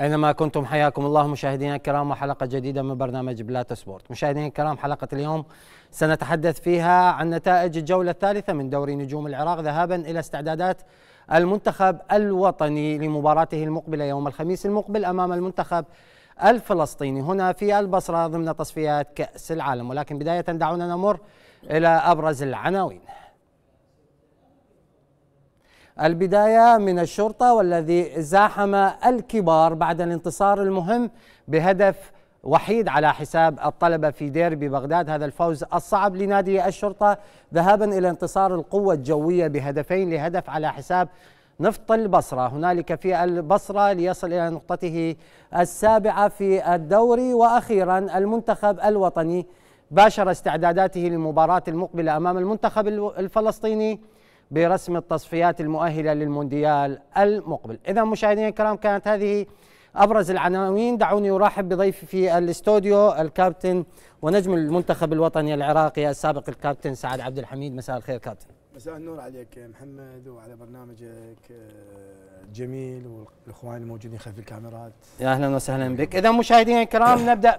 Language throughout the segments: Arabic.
أينما كنتم حياكم الله مشاهدينا الكرام وحلقة جديدة من برنامج بلاتا سبورت مشاهدينا الكرام حلقة اليوم سنتحدث فيها عن نتائج الجولة الثالثة من دوري نجوم العراق ذهابا إلى استعدادات المنتخب الوطني لمباراته المقبلة يوم الخميس المقبل أمام المنتخب الفلسطيني هنا في البصرة ضمن تصفيات كأس العالم ولكن بداية دعونا نمر إلى أبرز العناوين البداية من الشرطة والذي زاحم الكبار بعد الانتصار المهم بهدف وحيد على حساب الطلبة في ديربي بغداد هذا الفوز الصعب لنادي الشرطة ذهابا إلى انتصار القوة الجوية بهدفين لهدف على حساب نفط البصرة هنالك في البصرة ليصل إلى نقطته السابعة في الدوري وأخيرا المنتخب الوطني باشر استعداداته للمباراة المقبلة أمام المنتخب الفلسطيني برسم التصفيات المؤهلة للمونديال المقبل إذا مشاهدينا الكرام كانت هذه أبرز العناوين دعوني أرحب بضيفي في الاستوديو الكابتن ونجم المنتخب الوطني العراقي السابق الكابتن سعد عبد الحميد مساء الخير كابتن مساء النور عليك محمد وعلى برنامجك الجميل آه، والاخوان الموجودين خلف الكاميرات يا اهلا وسهلا بك اذا مشاهدينا الكرام نبدا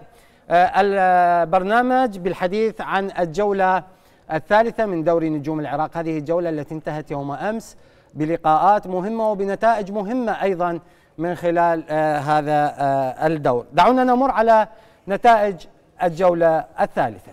آه، البرنامج بالحديث عن الجوله الثالثة من دوري نجوم العراق هذه الجولة التي انتهت يوم أمس بلقاءات مهمة وبنتائج مهمة أيضا من خلال آه، هذا آه، الدور دعونا نمر على نتائج الجولة الثالثة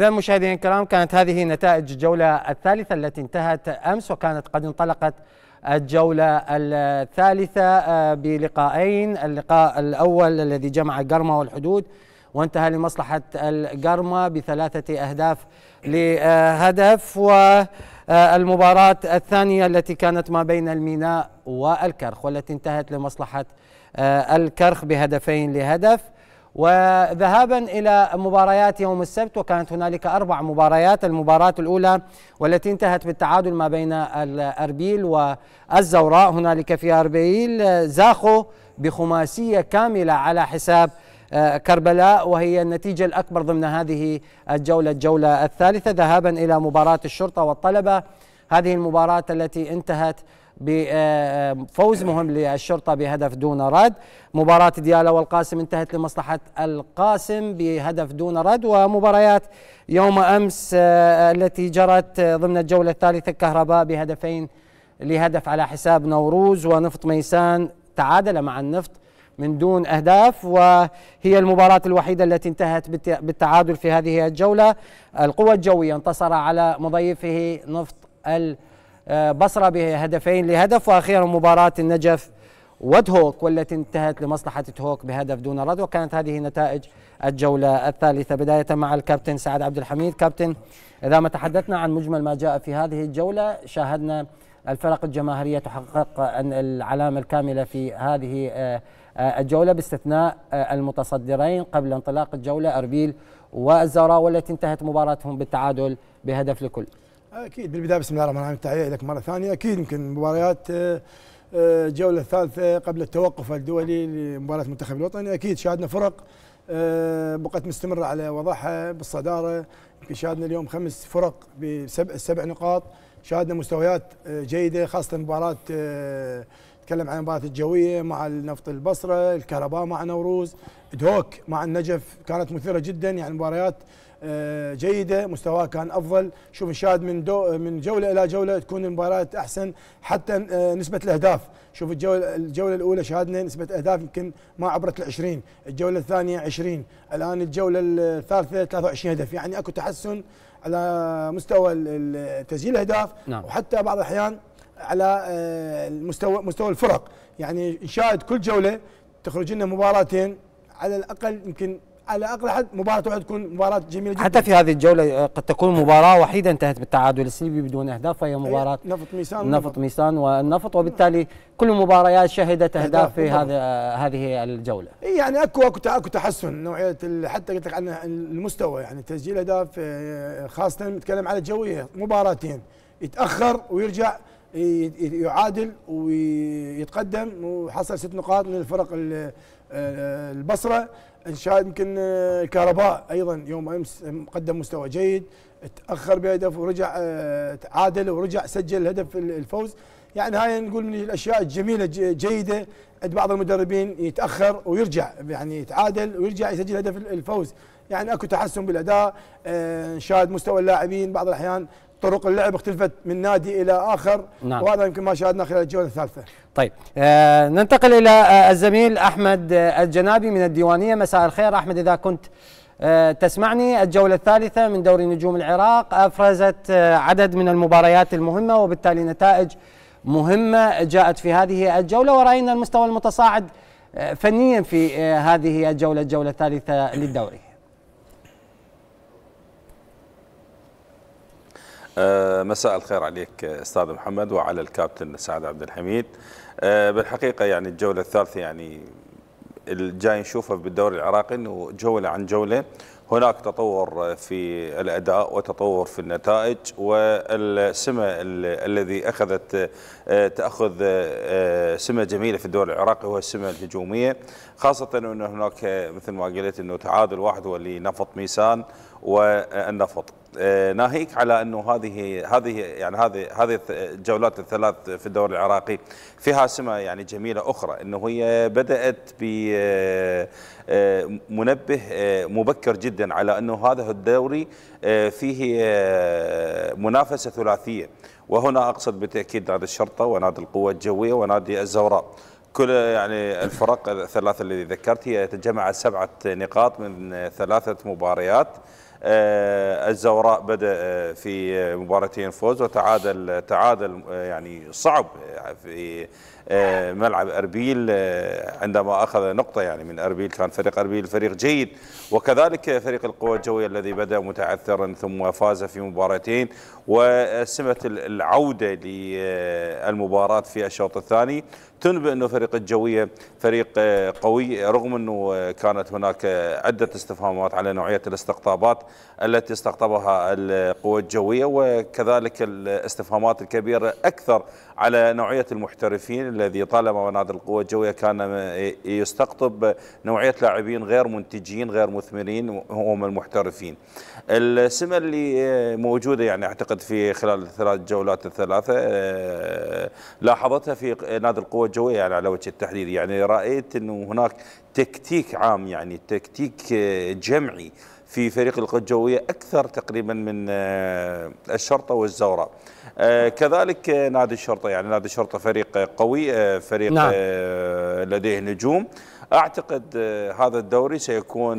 إذا مشاهدينا الكرام كانت هذه نتائج الجولة الثالثة التي انتهت أمس وكانت قد انطلقت الجولة الثالثة آه، بلقاءين اللقاء الأول الذي جمع قرمة والحدود وانتهى لمصلحة القرمة بثلاثة أهداف لهدف والمباراة آه، الثانية التي كانت ما بين الميناء والكرخ والتي انتهت لمصلحة آه، الكرخ بهدفين لهدف وذهابا إلى مباريات يوم السبت وكانت هنالك أربع مباريات المباراة الأولى والتي انتهت بالتعادل ما بين الأربيل والزوراء هنالك في أربيل زاخو بخماسية كاملة على حساب آه، كربلاء وهي النتيجة الأكبر ضمن هذه الجولة الجولة الثالثة ذهابا إلى مباراة الشرطة والطلبة هذه المباراة التي انتهت بفوز آه، آه، مهم للشرطة بهدف دون رد مباراة ديالا والقاسم انتهت لمصلحة القاسم بهدف دون رد ومباريات يوم أمس آه، التي جرت ضمن الجولة الثالثة الكهرباء بهدفين لهدف على حساب نوروز ونفط ميسان تعادل مع النفط من دون اهداف وهي المباراه الوحيده التي انتهت بالتعادل في هذه الجوله القوه الجويه انتصر على مضيفه نفط ال آه، بصرة بهدفين لهدف وأخيرا مباراة النجف ودهوك والتي انتهت لمصلحة تهوك بهدف دون رد وكانت هذه نتائج الجولة الثالثة بداية مع الكابتن سعد عبد الحميد كابتن إذا ما تحدثنا عن مجمل ما جاء في هذه الجولة شاهدنا الفرق الجماهيرية تحقق العلامة الكاملة في هذه آه، آه، الجولة باستثناء المتصدرين قبل انطلاق الجولة أربيل والزراء والتي انتهت مباراتهم بالتعادل بهدف لكل اكيد بالبدايه بسم الله الرحمن الرحيم تحيه لك مره ثانيه اكيد يمكن مباريات آه، آه، الجوله الثالثه قبل التوقف الدولي لمباراه المنتخب الوطني اكيد شاهدنا فرق آه، بقت مستمره على وضعها بالصداره يمكن شاهدنا اليوم خمس فرق بسبع سبع نقاط شاهدنا مستويات جيده خاصه مباراه نتكلم عن مباراه الجويه مع النفط البصره الكهرباء مع نوروز دهوك مع النجف كانت مثيره جدا يعني مباريات آه، جيده مستواه كان افضل شوف نشاهد من دو آه، من جوله الى جوله تكون المباريات احسن حتى آه، نسبه الاهداف شوف الجوله الجوله الاولى شاهدنا نسبه اهداف يمكن ما عبرت ال 20 الجوله الثانيه 20 الان الجوله الثالثه 23 هدف يعني اكو تحسن على مستوى تسجيل الاهداف نعم. وحتى بعض الاحيان على مستوى مستوى الفرق يعني نشاهد كل جوله تخرج لنا مباراتين على الاقل يمكن على اقل حد مباراه واحده تكون مباراه جميله جدا حتى في هذه الجوله آه، قد تكون مباراه وحيده انتهت بالتعادل السلبي بدون اهداف فهي مباراه نفط ميسان نفط ميسان والنفط وبالتالي كل المباريات شهدت اهداف في هذا آه، هذه الجوله يعني اكو اكو اكو تحسن نوعيه حتى قلت لك عن المستوى يعني تسجيل اهداف آه، خاصه نتكلم على الجويه مباراتين يتاخر ويرجع يعادل ويتقدم وحصل ست نقاط من الفرق البصره انشاء يمكن آه، كهرباء ايضا يوم امس آه، قدم مستوى جيد تاخر بهدف ورجع آه، تعادل ورجع سجل هدف الفوز يعني هاي نقول من الاشياء الجميله جيده عند بعض المدربين يتاخر ويرجع يعني يتعادل ويرجع يسجل هدف الفوز يعني اكو تحسن بالاداء نشاهد مستوى اللاعبين بعض الاحيان طرق اللعب اختلفت من نادي الى اخر نعم. وهذا يمكن ما شاهدنا خلال الجوله الثالثه طيب آه ننتقل الى آه الزميل احمد آه الجنابي من الديوانيه مساء الخير احمد اذا كنت آه تسمعني الجوله الثالثه من دوري نجوم العراق افرزت آه عدد من المباريات المهمه وبالتالي نتائج مهمه جاءت في هذه الجوله وراينا المستوى المتصاعد آه فنيا في آه هذه الجوله الجوله الثالثه للدوري آه، مساء الخير عليك استاذ محمد وعلى الكابتن سعد عبد الحميد آه، بالحقيقه يعني الجوله الثالثه يعني الجاي نشوفه بالدوري العراقي انه جوله عن جوله هناك تطور في الاداء وتطور في النتائج والسمه الذي اخذت تاخذ آه، آه، سمه جميله في الدوري العراقي هو السمه الهجوميه خاصه انه هناك آه، مثل ما قلت انه تعادل واحد هو اللي نفط ميسان والنفط ناهيك على انه هذه هذه يعني هذه هذه الجولات الثلاث في الدوري العراقي فيها سمه يعني جميله اخرى انه هي بدات ب منبه مبكر جدا على انه هذا الدوري فيه منافسه ثلاثيه وهنا أقصد بالتأكيد نادي الشرطة ونادي القوة الجوية ونادي الزوراء كل يعني الفرق الثلاثة اللي ذكرت هي تجمع سبعة نقاط من ثلاثة مباريات آه، الزوراء بدأ آه، في مباراتين فوز وتعادل تعادل آه، يعني صعب في آه، ملعب اربيل آه، عندما اخذ نقطه يعني من اربيل كان فريق اربيل فريق جيد وكذلك فريق القوى الجويه الذي بدا متعثرا ثم فاز في مباراتين وسمه العوده للمباراه آه، في الشوط الثاني تنبئ انه فريق الجويه فريق قوي رغم انه كانت هناك عده استفهامات على نوعيه الاستقطابات التي استقطبها القوى الجويه وكذلك الاستفهامات الكبيره اكثر على نوعية المحترفين الذي طالما ونادي القوة الجوية كان يستقطب نوعية لاعبين غير منتجين غير مثمرين هم المحترفين السمة اللي موجودة يعني أعتقد في خلال الثلاث جولات الثلاثة آه، لاحظتها في نادي القوة الجوية يعني على وجه التحديد يعني رأيت أنه هناك تكتيك عام يعني تكتيك آه، جمعي في فريق القوة الجوية أكثر تقريبا من آه، الشرطة والزوراء آه، كذلك نادي الشرطه يعني نادي الشرطه فريق قوي آه، فريق نعم. آه، لديه نجوم اعتقد هذا الدوري سيكون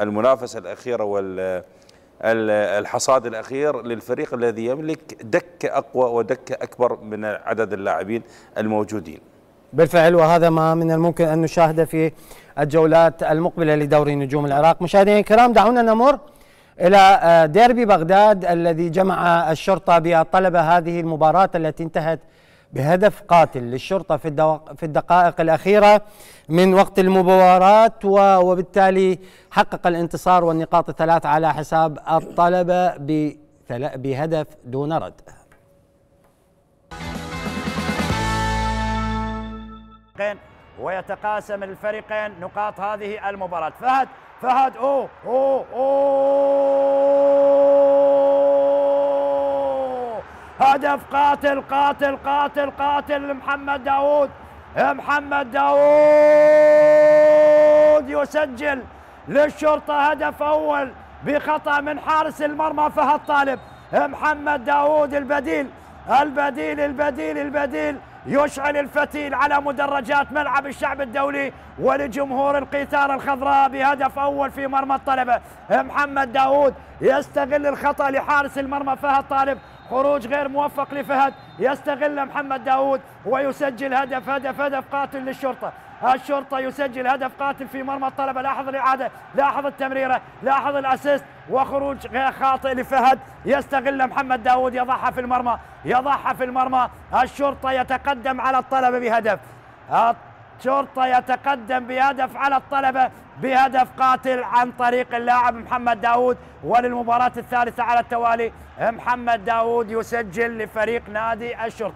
المنافسه الاخيره وال الحصاد الاخير للفريق الذي يملك دكه اقوى ودكه اكبر من عدد اللاعبين الموجودين. بالفعل وهذا ما من الممكن ان نشاهده في الجولات المقبله لدوري نجوم العراق، مشاهدينا الكرام دعونا نمر إلى آه، ديربي بغداد الذي جمع الشرطة بالطلبة هذه المباراة التي انتهت بهدف قاتل للشرطة في, في الدقائق الأخيرة من وقت المباراة وبالتالي حقق الانتصار والنقاط الثلاث على حساب الطلبة بهدف دون رد ويتقاسم الفريقين نقاط هذه المباراة فهد فهد أوه أوه أوه هدف قاتل قاتل قاتل قاتل محمد داوود محمد داوود يسجل للشرطة هدف أول بخطأ من حارس المرمى فهد طالب محمد داوود البديل البديل البديل البديل, البديل يشعل الفتيل على مدرجات ملعب الشعب الدولي ولجمهور القيثار الخضراء بهدف أول في مرمى الطلبة محمد داوود يستغل الخطأ لحارس المرمى فهد طالب خروج غير موفق لفهد يستغل محمد داوود ويسجل هدف هدف هدف قاتل للشرطة الشرطه يسجل هدف قاتل في مرمى الطلبه لاحظ الاعاده لاحظ التمريره لاحظ الاسيست وخروج غير خاطئ لفهد يستغل محمد داوود يضعها في المرمى يضعها في المرمى الشرطه يتقدم على الطلبه بهدف الشرطه يتقدم بهدف على الطلبه بهدف قاتل عن طريق اللاعب محمد داوود وللمباراه الثالثه على التوالي محمد داوود يسجل لفريق نادي الشرطه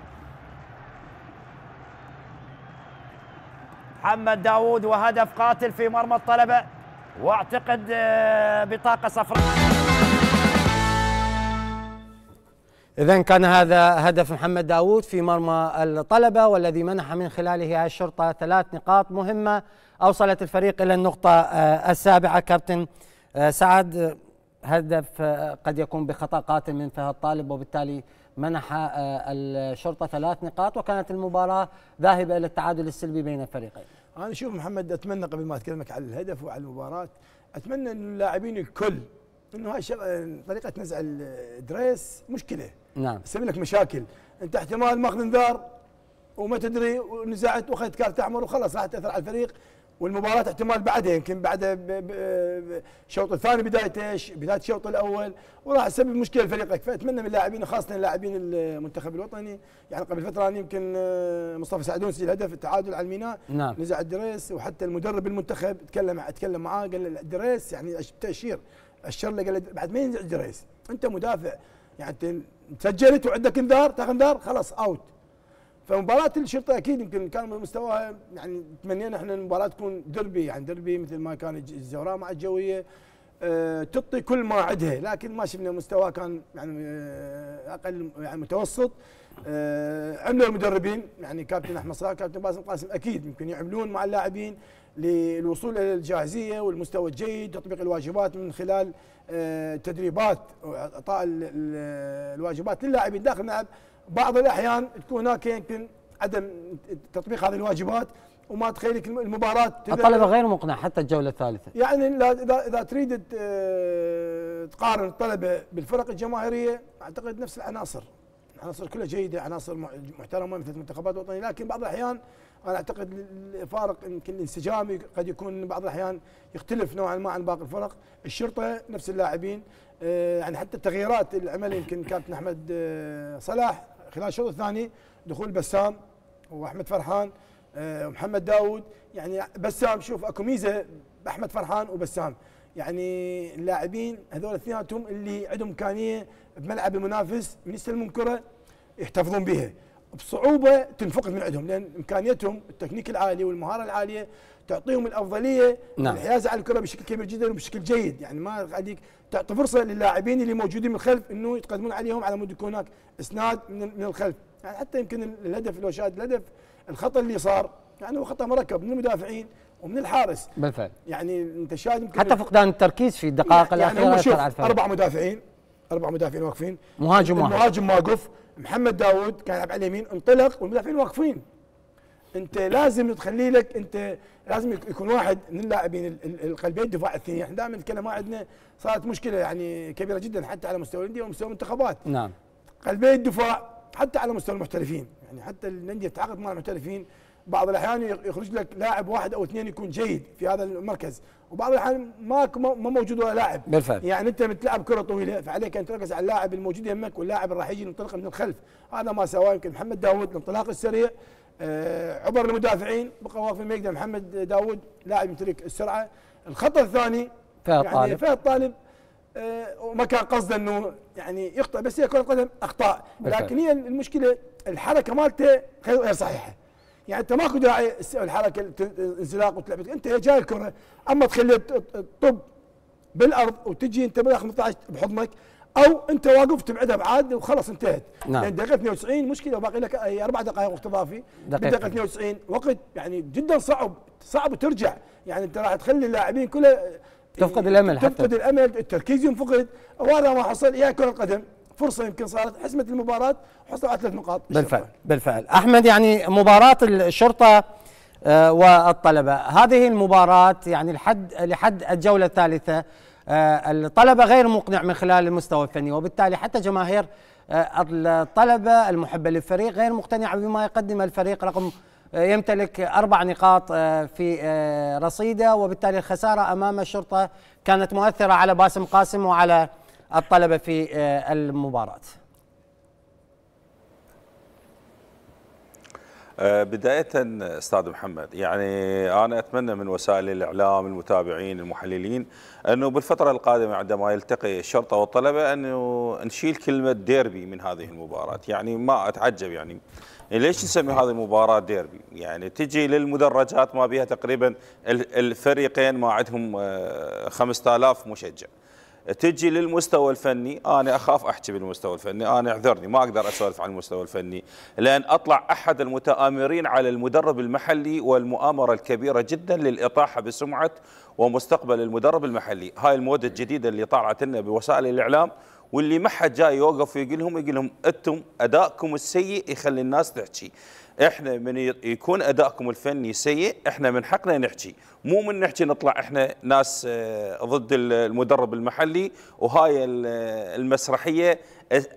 محمد داوود وهدف قاتل في مرمى الطلبة واعتقد آه، بطاقة صفراء إذا كان هذا هدف محمد داوود في مرمى الطلبة والذي منح من خلاله الشرطة ثلاث نقاط مهمة أوصلت الفريق إلى النقطة آه، السابعة كابتن آه، سعد هدف قد يكون بخطأ قاتل من فهد طالب وبالتالي منح الشرطة ثلاث نقاط وكانت المباراة ذاهبة إلى التعادل السلبي بين الفريقين انا شوف محمد اتمنى قبل ما اتكلمك على الهدف وعلى المباراه اتمنى ان اللاعبين الكل انه هاي طريقه نزع الدريس مشكله نعم تسبب لك مشاكل انت احتمال ماخذ انذار وما تدري ونزعت واخذت كارت احمر وخلص راح تاثر على الفريق والمباراة احتمال بعدها يمكن بعد الشوط الثاني بدايته بداية الشوط الأول وراح تسبب مشكلة لفريقك فأتمنى من اللاعبين خاصة اللاعبين المنتخب الوطني يعني قبل فترة يمكن آه، مصطفى سعدون سجل هدف التعادل على الميناء نعم. نزع الدريس وحتى المدرب المنتخب تكلم اتكلم معاه قال الدريس يعني تأشير أشر له قال بعد ما ينزع الدريس أنت مدافع يعني سجلت وعندك انذار تاخذ انذار خلاص أوت فمباراة الشرطة أكيد يمكن كان مستواها يعني تمنينا احنا المباراة تكون دربي يعني دربي مثل ما كان الزوراء مع الجوية أه تعطي كل ما عندها لكن ما شفنا مستواها كان يعني آه، أقل يعني متوسط أه عملوا المدربين يعني كابتن أحمد صلاح كابتن باسم قاسم أكيد يمكن يعملون مع اللاعبين للوصول الى الجاهزيه والمستوى الجيد تطبيق الواجبات من خلال آه، تدريبات واعطاء الواجبات للاعبين داخل الملعب بعض الاحيان تكون هناك يمكن عدم تطبيق هذه الواجبات وما تخليك المباراه الطلبه غير مقنع حتى الجوله الثالثه يعني اذا اذا تريد آه، تقارن الطلبه بالفرق الجماهيريه اعتقد نفس العناصر عناصر كلها جيده عناصر محترمه مثل المنتخبات الوطنيه لكن بعض الاحيان انا اعتقد الفارق يمكن الانسجامي قد يكون بعض الاحيان يختلف نوعا ما عن باقي الفرق الشرطه نفس اللاعبين آه، يعني حتى التغييرات العمل يمكن كابتن احمد آه، صلاح خلال الشوط الثاني دخول بسام واحمد فرحان آه، ومحمد داوود يعني بسام شوف اكو ميزه باحمد فرحان وبسام يعني اللاعبين هذول اثنيناتهم اللي عندهم امكانيه بملعب المنافس من يستلمون كره يحتفظون بها بصعوبه تنفقد من عندهم لان امكانيتهم التكنيك العالي والمهاره العاليه تعطيهم الافضليه نعم. الحيازه على الكره بشكل كبير جدا وبشكل جيد يعني ما خليك تعطي فرصه للاعبين اللي موجودين من الخلف انه يتقدمون عليهم على مود يكون هناك اسناد من الخلف يعني حتى يمكن الهدف لو شاهد الهدف الخطا اللي صار يعني هو خطا مركب من المدافعين ومن الحارس بالفعل يعني انت شاهد يمكن حتى فقدان التركيز في الدقائق يعني الاخيره يعني اربع مدافعين اربع مدافعين واقفين مهاجم واحد مهاجم واقف محمد داوود كان يلعب على اليمين انطلق والمدافعين واقفين انت لازم تخلي لك انت لازم يكون واحد من اللاعبين القلبين الدفاع الثاني احنا دائما نتكلم ما عندنا صارت مشكله يعني كبيره جدا حتى على مستوى الانديه ومستوى المنتخبات نعم قلبي الدفاع حتى على مستوى المحترفين يعني حتى الانديه تتعاقد مع المحترفين بعض الاحيان يخرج لك لاعب واحد او اثنين يكون جيد في هذا المركز وبعض الاحيان ما ما موجود ولا لاعب بالفعل يعني انت بتلعب كره طويله فعليك ان تركز على اللاعب الموجود يمك واللاعب اللي راح يجي ينطلق من الخلف هذا ما سواه يمكن محمد داوود الانطلاق السريع آه، عبر المدافعين بقى واقف محمد داوود لاعب يمتلك السرعه الخطا الثاني فهد يعني طالب فهد طالب آه، وما كان قصده انه يعني يقطع بس هي كره قدم اخطاء لكن هي المشكله الحركه مالته غير صحيحه يعني انت ماكو داعي الحركه الانزلاق وتلعب انت جاي الكره اما تخليها تطب بالارض وتجي انت بالاخ 18 بحضنك او انت واقف تبعدها بعاد وخلاص انتهت نعم لان يعني دقيقه 92 مشكله وباقي لك اربع دقائق وقت اضافي دقيقه 92 وقت يعني جدا صعب صعب ترجع يعني انت راح تخلي اللاعبين كلها تفقد الامل حتى تفقد الامل التركيز ينفقد وهذا ما حصل يا كره القدم فرصه يمكن صارت حسمت المباراه وحصلوا على ثلاث نقاط بالفعل الشرطة. بالفعل احمد يعني مباراه الشرطه آه، والطلبه هذه المباراه يعني لحد لحد الجوله الثالثه آه، الطلبة غير مقنع من خلال المستوى الفني وبالتالي حتى جماهير آه، الطلبة المحبة للفريق غير مقتنعة بما يقدم الفريق رقم آه، يمتلك أربع نقاط في رصيده وبالتالي الخسارة أمام الشرطة كانت مؤثرة على باسم قاسم وعلى الطلبة في المباراة آه، بداية استاذ محمد يعني انا اتمنى من وسائل الاعلام المتابعين المحللين انه بالفترة القادمة عندما يلتقي الشرطة والطلبة انه نشيل كلمة ديربي من هذه المباراة يعني ما اتعجب يعني ليش نسمي هذه المباراة ديربي؟ يعني تجي للمدرجات ما بيها تقريبا الفريقين ما عندهم 5000 آه، مشجع. تجي للمستوى الفني انا اخاف احكي بالمستوى الفني انا اعذرني ما اقدر اسولف عن المستوى الفني لان اطلع احد المتآمرين على المدرب المحلي والمؤامره الكبيره جدا للاطاحه بسمعه ومستقبل المدرب المحلي هاي الموده الجديده اللي طالعت لنا بوسائل الاعلام واللي ما حد جاي يوقف ويقول لهم يقول لهم انتم ادائكم السيء يخلي الناس تحكي احنا من يكون ادائكم الفني سيء احنا من حقنا نحكي مو من نحكي نطلع احنا ناس آه، ضد المدرب المحلي وهاي المسرحيه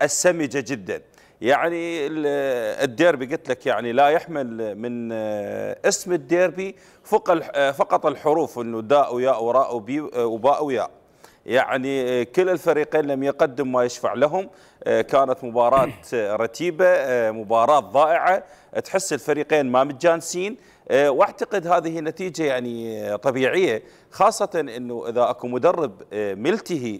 السمجه جدا يعني الديربي قلت لك يعني لا يحمل من آه، اسم الديربي آه، فقط الحروف انه داء وياء وراء وباء وياء يعني آه، كلا الفريقين لم يقدم ما يشفع لهم آه، كانت مباراة آه، رتيبة مباراة ضائعة تحس الفريقين ما متجانسين واعتقد هذه نتيجة يعني طبيعية خاصة انه اذا اكو مدرب ملتهي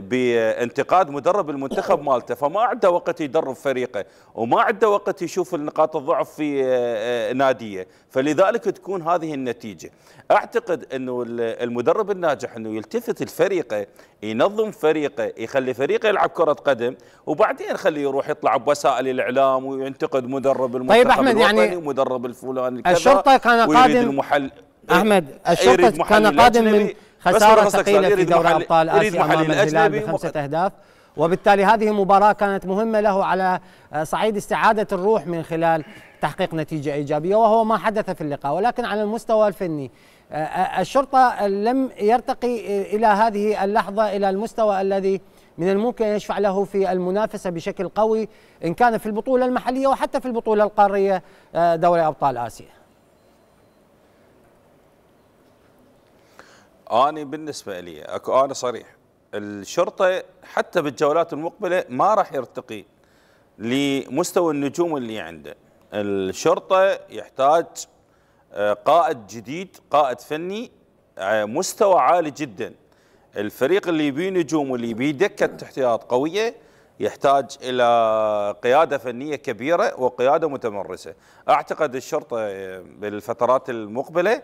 بانتقاد مدرب المنتخب مالته فما عنده وقت يدرب فريقه وما عنده وقت يشوف نقاط الضعف في آه، آه، ناديه فلذلك تكون هذه النتيجه اعتقد انه المدرب الناجح انه يلتفت الفريقه ينظم فريقه يخلي فريقه يلعب كره قدم وبعدين خليه يروح يطلع بوسائل الاعلام وينتقد مدرب المنتخب طيب احمد يعني ومدرب الفلاني الشرطه كان قادم المحل احمد الشرطه كان قادم من خسارة ثقيلة في دوري أبطال آسيا أمام الهلال بخمسة أهداف وبالتالي هذه المباراة كانت مهمة له على آه، صعيد استعادة الروح من خلال تحقيق نتيجة إيجابية وهو ما حدث في اللقاء ولكن على المستوى الفني آه، آه، الشرطة لم يرتقي إلى هذه اللحظة إلى المستوى الذي من الممكن أن يشفع له في المنافسة بشكل قوي إن كان في البطولة المحلية وحتى في البطولة القارية دوري أبطال آسيا أنا بالنسبة لي أكو أنا صريح الشرطة حتى بالجولات المقبلة ما راح يرتقي لمستوى النجوم اللي عنده الشرطة يحتاج آه، قائد جديد قائد فني آه، مستوى عالي جدا الفريق اللي يبيه نجوم واللي يبيه دكة احتياط قوية يحتاج الى قياده فنيه كبيره وقياده متمرسه. اعتقد الشرطه بالفترات المقبله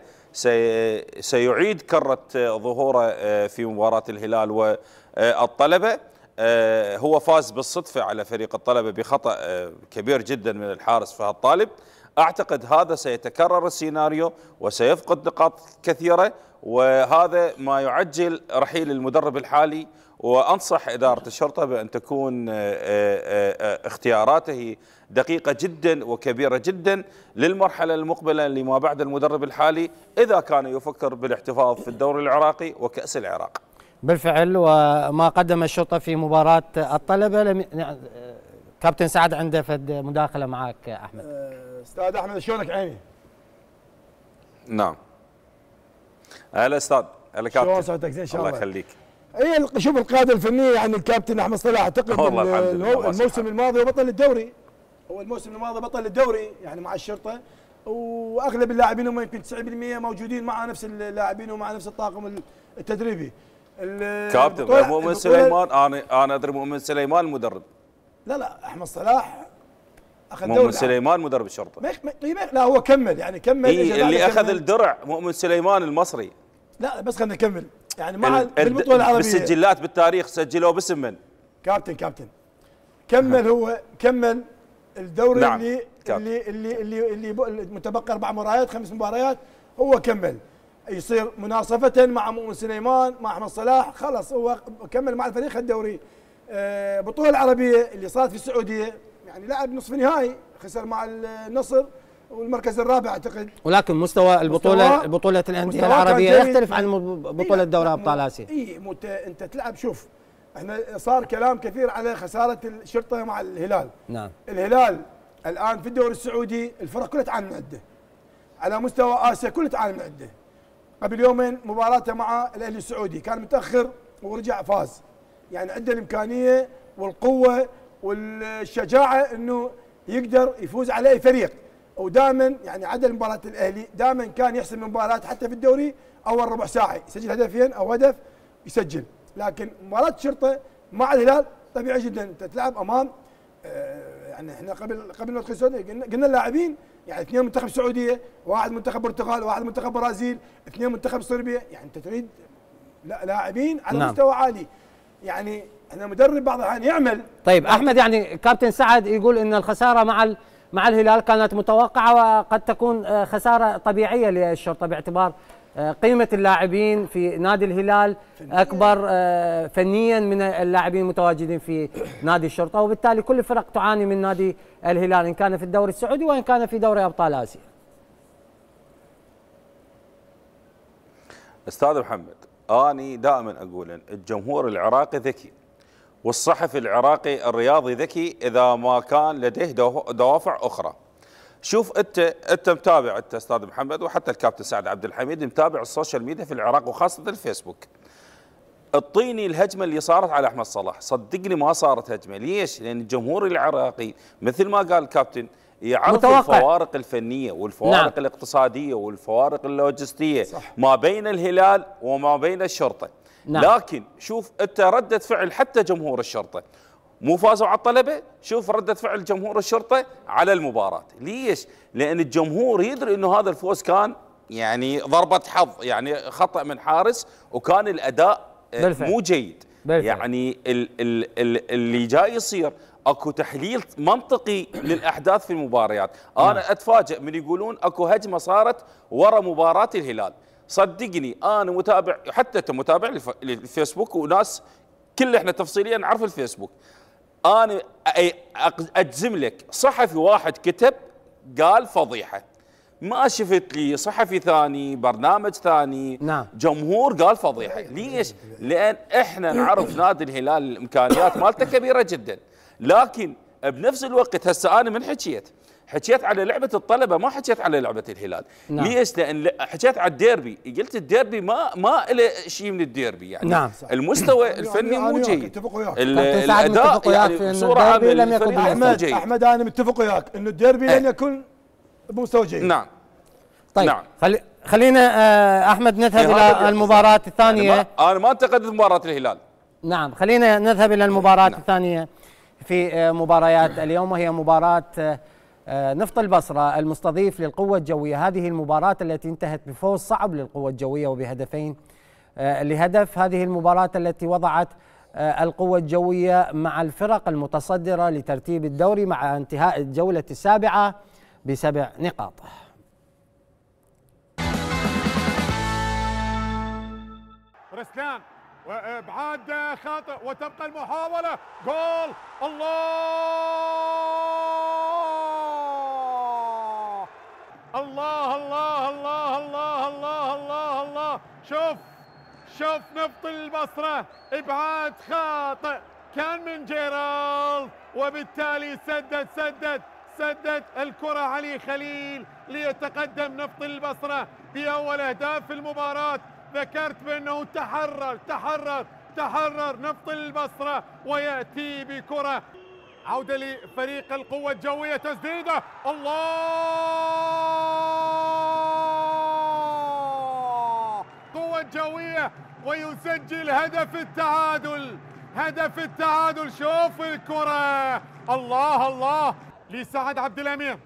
سيعيد كره ظهوره آه، في مباراه الهلال والطلبه. آه، هو فاز بالصدفه على فريق الطلبه بخطا آه، كبير جدا من الحارس فهد طالب. اعتقد هذا سيتكرر السيناريو وسيفقد نقاط كثيره وهذا ما يعجل رحيل المدرب الحالي وأنصح إدارة الشرطة بأن تكون آه، آه، آه، اختياراته دقيقة جدا وكبيرة جدا للمرحلة المقبلة لما بعد المدرب الحالي إذا كان يفكر بالاحتفاظ في الدوري العراقي وكأس العراق بالفعل وما قدم الشرطة في مباراة الطلبة لم كابتن سعد عنده فد مداخلة معك أحمد أستاذ أحمد شلونك عيني نعم هلا أستاذ هلا كابتن شلون صوتك زين الله يخليك اي شوف القياده الفنيه يعني الكابتن احمد صلاح اعتقد الموسم الماضي بطل الدوري هو الموسم الماضي بطل الدوري يعني مع الشرطه واغلب اللاعبين هم يمكن 90% موجودين مع نفس اللاعبين ومع نفس الطاقم التدريبي كابتن غير مؤمن سليمان انا انا ادري مؤمن سليمان المدرب لا لا احمد صلاح اخذ مؤمن سليمان مدرب الشرطه ما طيب، لا هو كمل يعني كمل إيه اللي اخذ الدرع مؤمن سليمان المصري لا بس خلينا نكمل يعني مع بالبطوله العربيه بالسجلات بالتاريخ سجلوا باسم من؟ كابتن كابتن كمل هو كمل الدوري نعم. اللي, اللي اللي اللي اللي متبقى اربع مباريات خمس مباريات هو كمل يصير مناصفه مع مؤمن سليمان مع احمد صلاح خلص هو كمل مع الفريق الدوري البطوله آه، العربيه اللي صارت في السعوديه يعني لعب نصف نهائي خسر مع النصر والمركز الرابع اعتقد ولكن مستوى البطوله بطوله الانديه العربيه يختلف عن إيه، بطوله دوري ابطال اسيا اي انت تلعب شوف احنا صار كلام كثير على خساره الشرطه مع الهلال نعم الهلال الان في الدوري السعودي الفرق كلها تعاني من عده على مستوى اسيا كلها تعاني من عده قبل يومين مباراته مع الاهلي السعودي كان متاخر ورجع فاز يعني عنده الامكانيه والقوه والشجاعه انه يقدر يفوز على اي فريق ودائما يعني عدل مباراه الاهلي دائما كان يحسم المباريات حتى في الدوري اول ربع ساعه يسجل هدفين او هدف يسجل لكن مباراه الشرطه مع الهلال طبيعي جدا انت تلعب امام آه يعني احنا قبل قبل ما ندخل السعوديه قلنا قلنا اللاعبين يعني اثنين منتخب سعوديه، واحد منتخب برتغال، واحد منتخب برازيل، اثنين منتخب صربيا، يعني انت تريد لاعبين على نعم. مستوى عالي. يعني احنا مدرب بعض الاحيان يعمل طيب احمد يعني كابتن سعد يقول ان الخساره مع مع الهلال كانت متوقعه وقد تكون آه، خساره طبيعيه للشرطه باعتبار آه، قيمه اللاعبين في نادي الهلال اكبر آه، فنيا من اللاعبين المتواجدين في نادي الشرطه وبالتالي كل الفرق تعاني من نادي الهلال ان كان في الدوري السعودي وان كان في دوري ابطال اسيا. استاذ محمد اني دائما اقول الجمهور العراقي ذكي والصحفي العراقي الرياضي ذكي إذا ما كان لديه دوافع أخرى شوف أنت أنت متابع أنت أستاذ محمد وحتى الكابتن سعد عبد الحميد متابع السوشيال ميديا في العراق وخاصة الفيسبوك اعطيني الهجمه اللي صارت على احمد صلاح صدقني ما صارت هجمه ليش لان الجمهور العراقي مثل ما قال الكابتن يعرف متوقع. الفوارق الفنيه والفوارق نعم. الاقتصاديه والفوارق اللوجستيه صح. ما بين الهلال وما بين الشرطه نعم. لكن شوف انت رده فعل حتى جمهور الشرطه مو فازوا على الطلبه شوف رده فعل جمهور الشرطه على المباراه ليش لان الجمهور يدري انه هذا الفوز كان يعني ضربه حظ يعني خطا من حارس وكان الاداء آه، بالفعل. مو جيد بالفعل. يعني ال ال ال اللي جاي يصير اكو تحليل منطقي للاحداث في المباريات انا نعم. اتفاجئ من يقولون اكو هجمه صارت ورا مباراه الهلال صدقني انا متابع حتى انت متابع للفيسبوك وناس كل احنا تفصيليا نعرف الفيسبوك انا اجزم لك صحفي واحد كتب قال فضيحه ما شفت لي صحفي ثاني برنامج ثاني نعم. جمهور قال فضيحه ليش لان احنا نعرف نادي الهلال الامكانيات مالته كبيره جدا لكن بنفس الوقت هسه انا من حكيت حكيت على لعبه الطلبه ما حكيت على لعبه الهلال نعم. ليش لان حكيت على الديربي قلت الديربي ما ما له شيء من الديربي يعني نعم. المستوى يعني الفني يعني مو جيد يعني الاداء يعني بصوره عامه لم يكن احمد احمد انا متفق وياك انه الديربي لم إيه. يكن بمستوى جيد نعم طيب نعم. خلي خلينا آه، احمد نذهب إيه، الى المباراه الثانيه انا ما انتقدت مباراه الهلال نعم خلينا نذهب الى المباراه نعم. الثانيه في آه، مباريات اليوم وهي مباراه آه، آه، نفط البصرة المستضيف للقوة الجوية هذه المباراة التي انتهت بفوز صعب للقوة الجوية وبهدفين آه، لهدف هذه المباراة التي وضعت آه، القوة الجوية مع الفرق المتصدرة لترتيب الدوري مع انتهاء الجولة السابعة بسبع نقاط رسلان وابعاد خاطئ وتبقى المحاوله جول الله الله الله الله الله الله الله الله شوف شوف نفط البصرة إبعاد خاطئ كان من جيرال وبالتالي سدد سدد سدد الكرة علي خليل ليتقدم نفط البصرة بأول أهداف المباراة ذكرت بأنه تحرر تحرر تحرر نفط البصرة ويأتي بكرة عودة لفريق القوة الجوية تسديدة الله قوة جوية ويسجل هدف التعادل هدف التعادل شوف الكرة الله الله لسعد عبد الأمير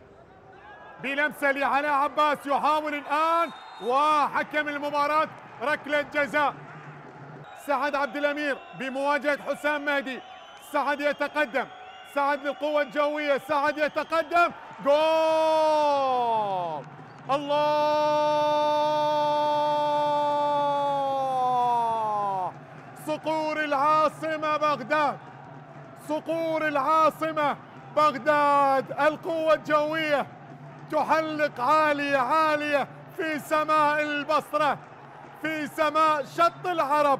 بلمسة لعلاء عباس يحاول الآن وحكم المباراة ركلة جزاء سعد عبد الأمير بمواجهة حسام مهدي سعد يتقدم سعد للقوة الجوية سعد يتقدم جول الله صقور العاصمة بغداد صقور العاصمة بغداد القوة الجوية تحلق عالية عالية في سماء البصرة في سماء شط العرب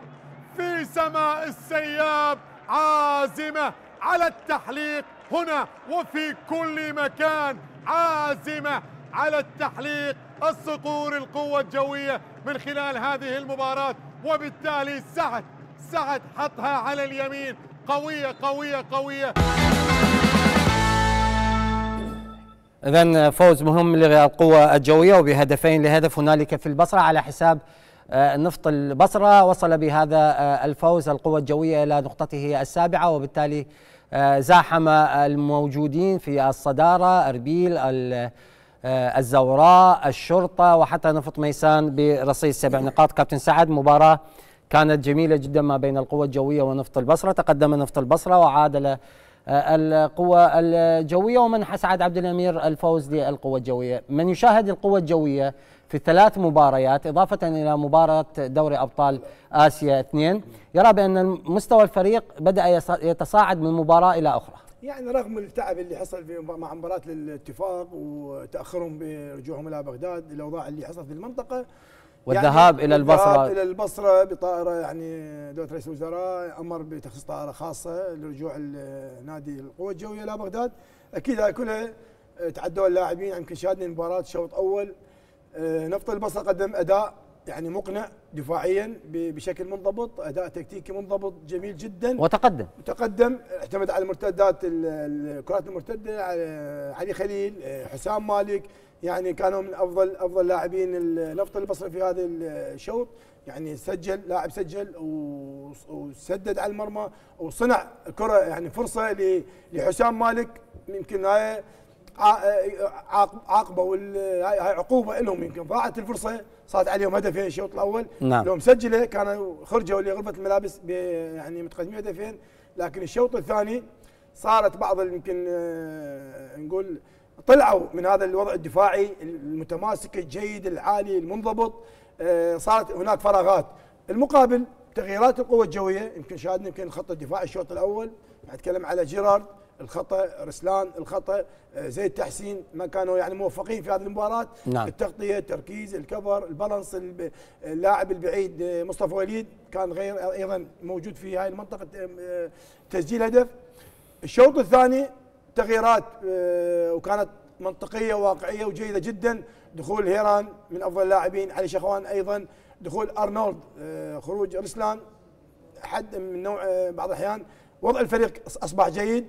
في سماء السياب عازمة على التحليق هنا وفي كل مكان عازمة على التحليق الصقور القوة الجوية من خلال هذه المباراة وبالتالي سعد سعد حطها على اليمين قوية قوية قوية إذا فوز مهم للقوة الجوية وبهدفين لهدف هنالك في البصرة على حساب آه، نفط البصرة وصل بهذا آه، الفوز القوة الجوية إلى نقطته السابعة وبالتالي آه، زاحم الموجودين في الصدارة أربيل الزوراء الشرطة وحتى نفط ميسان برصيد سبع نقاط كابتن سعد مباراة كانت جميلة جدا ما بين القوة الجوية ونفط البصرة تقدم نفط البصرة وعادل القوة الجوية ومنح سعد عبد الأمير الفوز للقوة الجوية من يشاهد القوة الجوية في ثلاث مباريات إضافة إلى مباراة دوري أبطال آسيا 2 يرى بأن مستوى الفريق بدأ يتصاعد من مباراة إلى أخرى يعني رغم التعب اللي حصل في مع مباراة الاتفاق وتأخرهم برجوعهم إلى بغداد الأوضاع اللي حصلت في المنطقة والذهاب يعني الى البصره الى البصره بطائره يعني دوله رئيس الوزراء امر بتخصيص طائره خاصه لرجوع نادي القوه الجويه الى بغداد اكيد هاي كلها تعدوا اللاعبين يمكن يعني شاهدنا مباراه شوط اول آه، نفط البصره قدم اداء يعني مقنع دفاعيا بشكل منضبط اداء تكتيكي منضبط جميل جدا وتقدم تقدم اعتمد على المرتدات الكرات المرتده علي خليل آه، حسام مالك يعني كانوا من افضل افضل لاعبين نفط البصري في هذا الشوط يعني سجل لاعب سجل وسدد على المرمى وصنع كره يعني فرصه لحسام مالك يمكن هاي عاقبوا هاي عقوبه لهم يمكن ضاعت الفرصه صارت عليهم هدفين الشوط الاول نعم. لو مسجله كانوا خرجوا لغرفه الملابس يعني متقدمين هدفين لكن الشوط الثاني صارت بعض يمكن آه، نقول طلعوا من هذا الوضع الدفاعي المتماسك الجيد العالي المنضبط آه، صارت هناك فراغات المقابل تغييرات القوه الجويه يمكن شاهدنا يمكن خط الدفاع الشوط الاول اتكلم على جيرارد الخطا رسلان الخطا آه، زيد تحسين ما كانوا يعني موفقين في هذه المباراه نعم. التغطيه التركيز الكفر البالانس اللاعب البعيد آه، مصطفى وليد كان غير ايضا موجود في هاي المنطقه آه، تسجيل هدف الشوط الثاني تغييرات وكانت منطقيه واقعيه وجيده جدا دخول هيران من افضل اللاعبين علي شخوان ايضا دخول ارنولد خروج رسلان حد من نوع بعض الاحيان وضع الفريق اصبح جيد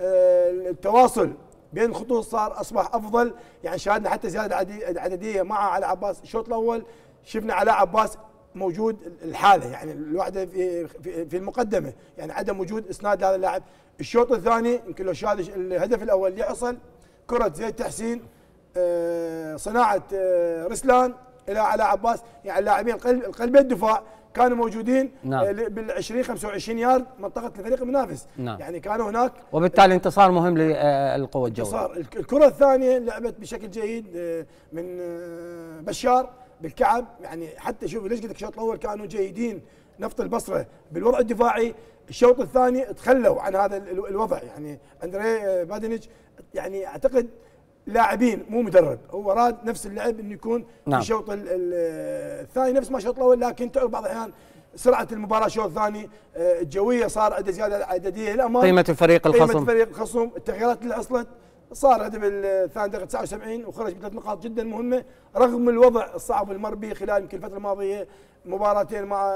آه، التواصل بين الخطوط صار اصبح افضل يعني شاهدنا حتى زياده عدديه مع علي عباس الشوط الاول شفنا علي عباس موجود الحاله يعني الوحده في في المقدمه يعني عدم وجود اسناد هذا اللاعب الشوط الثاني يمكن لو شاهد الهدف الاول اللي حصل كره زيد تحسين آه، صناعه آه، رسلان الى على عباس يعني اللاعبين قلب الدفاع كانوا موجودين نعم. بال 20 25 يارد منطقه الفريق المنافس نعم. يعني كانوا هناك وبالتالي انتصار مهم للقوه آه، الجويه انتصار الكره الثانيه لعبت بشكل جيد آه، من آه، بشار بالكعب يعني حتى شوف ليش قلت لك الشوط الاول كانوا جيدين نفط البصره بالوضع الدفاعي الشوط الثاني تخلوا عن هذا الوضع يعني اندري بادنج يعني اعتقد لاعبين مو مدرب هو راد نفس اللعب انه يكون نعم. في الشوط الثاني نفس ما الشوط الاول لكن تعرف بعض الاحيان سرعه المباراه الشوط الثاني آه، الجويه صار عنده زياده عدديه للامام قيمه الفريق الخصم قيمه الفريق الخصم التغييرات اللي حصلت صار هدف الثاني دقيقه 79 وخرج بثلاث نقاط جدا مهمه رغم الوضع الصعب المر به خلال يمكن الفتره الماضيه مباراتين مع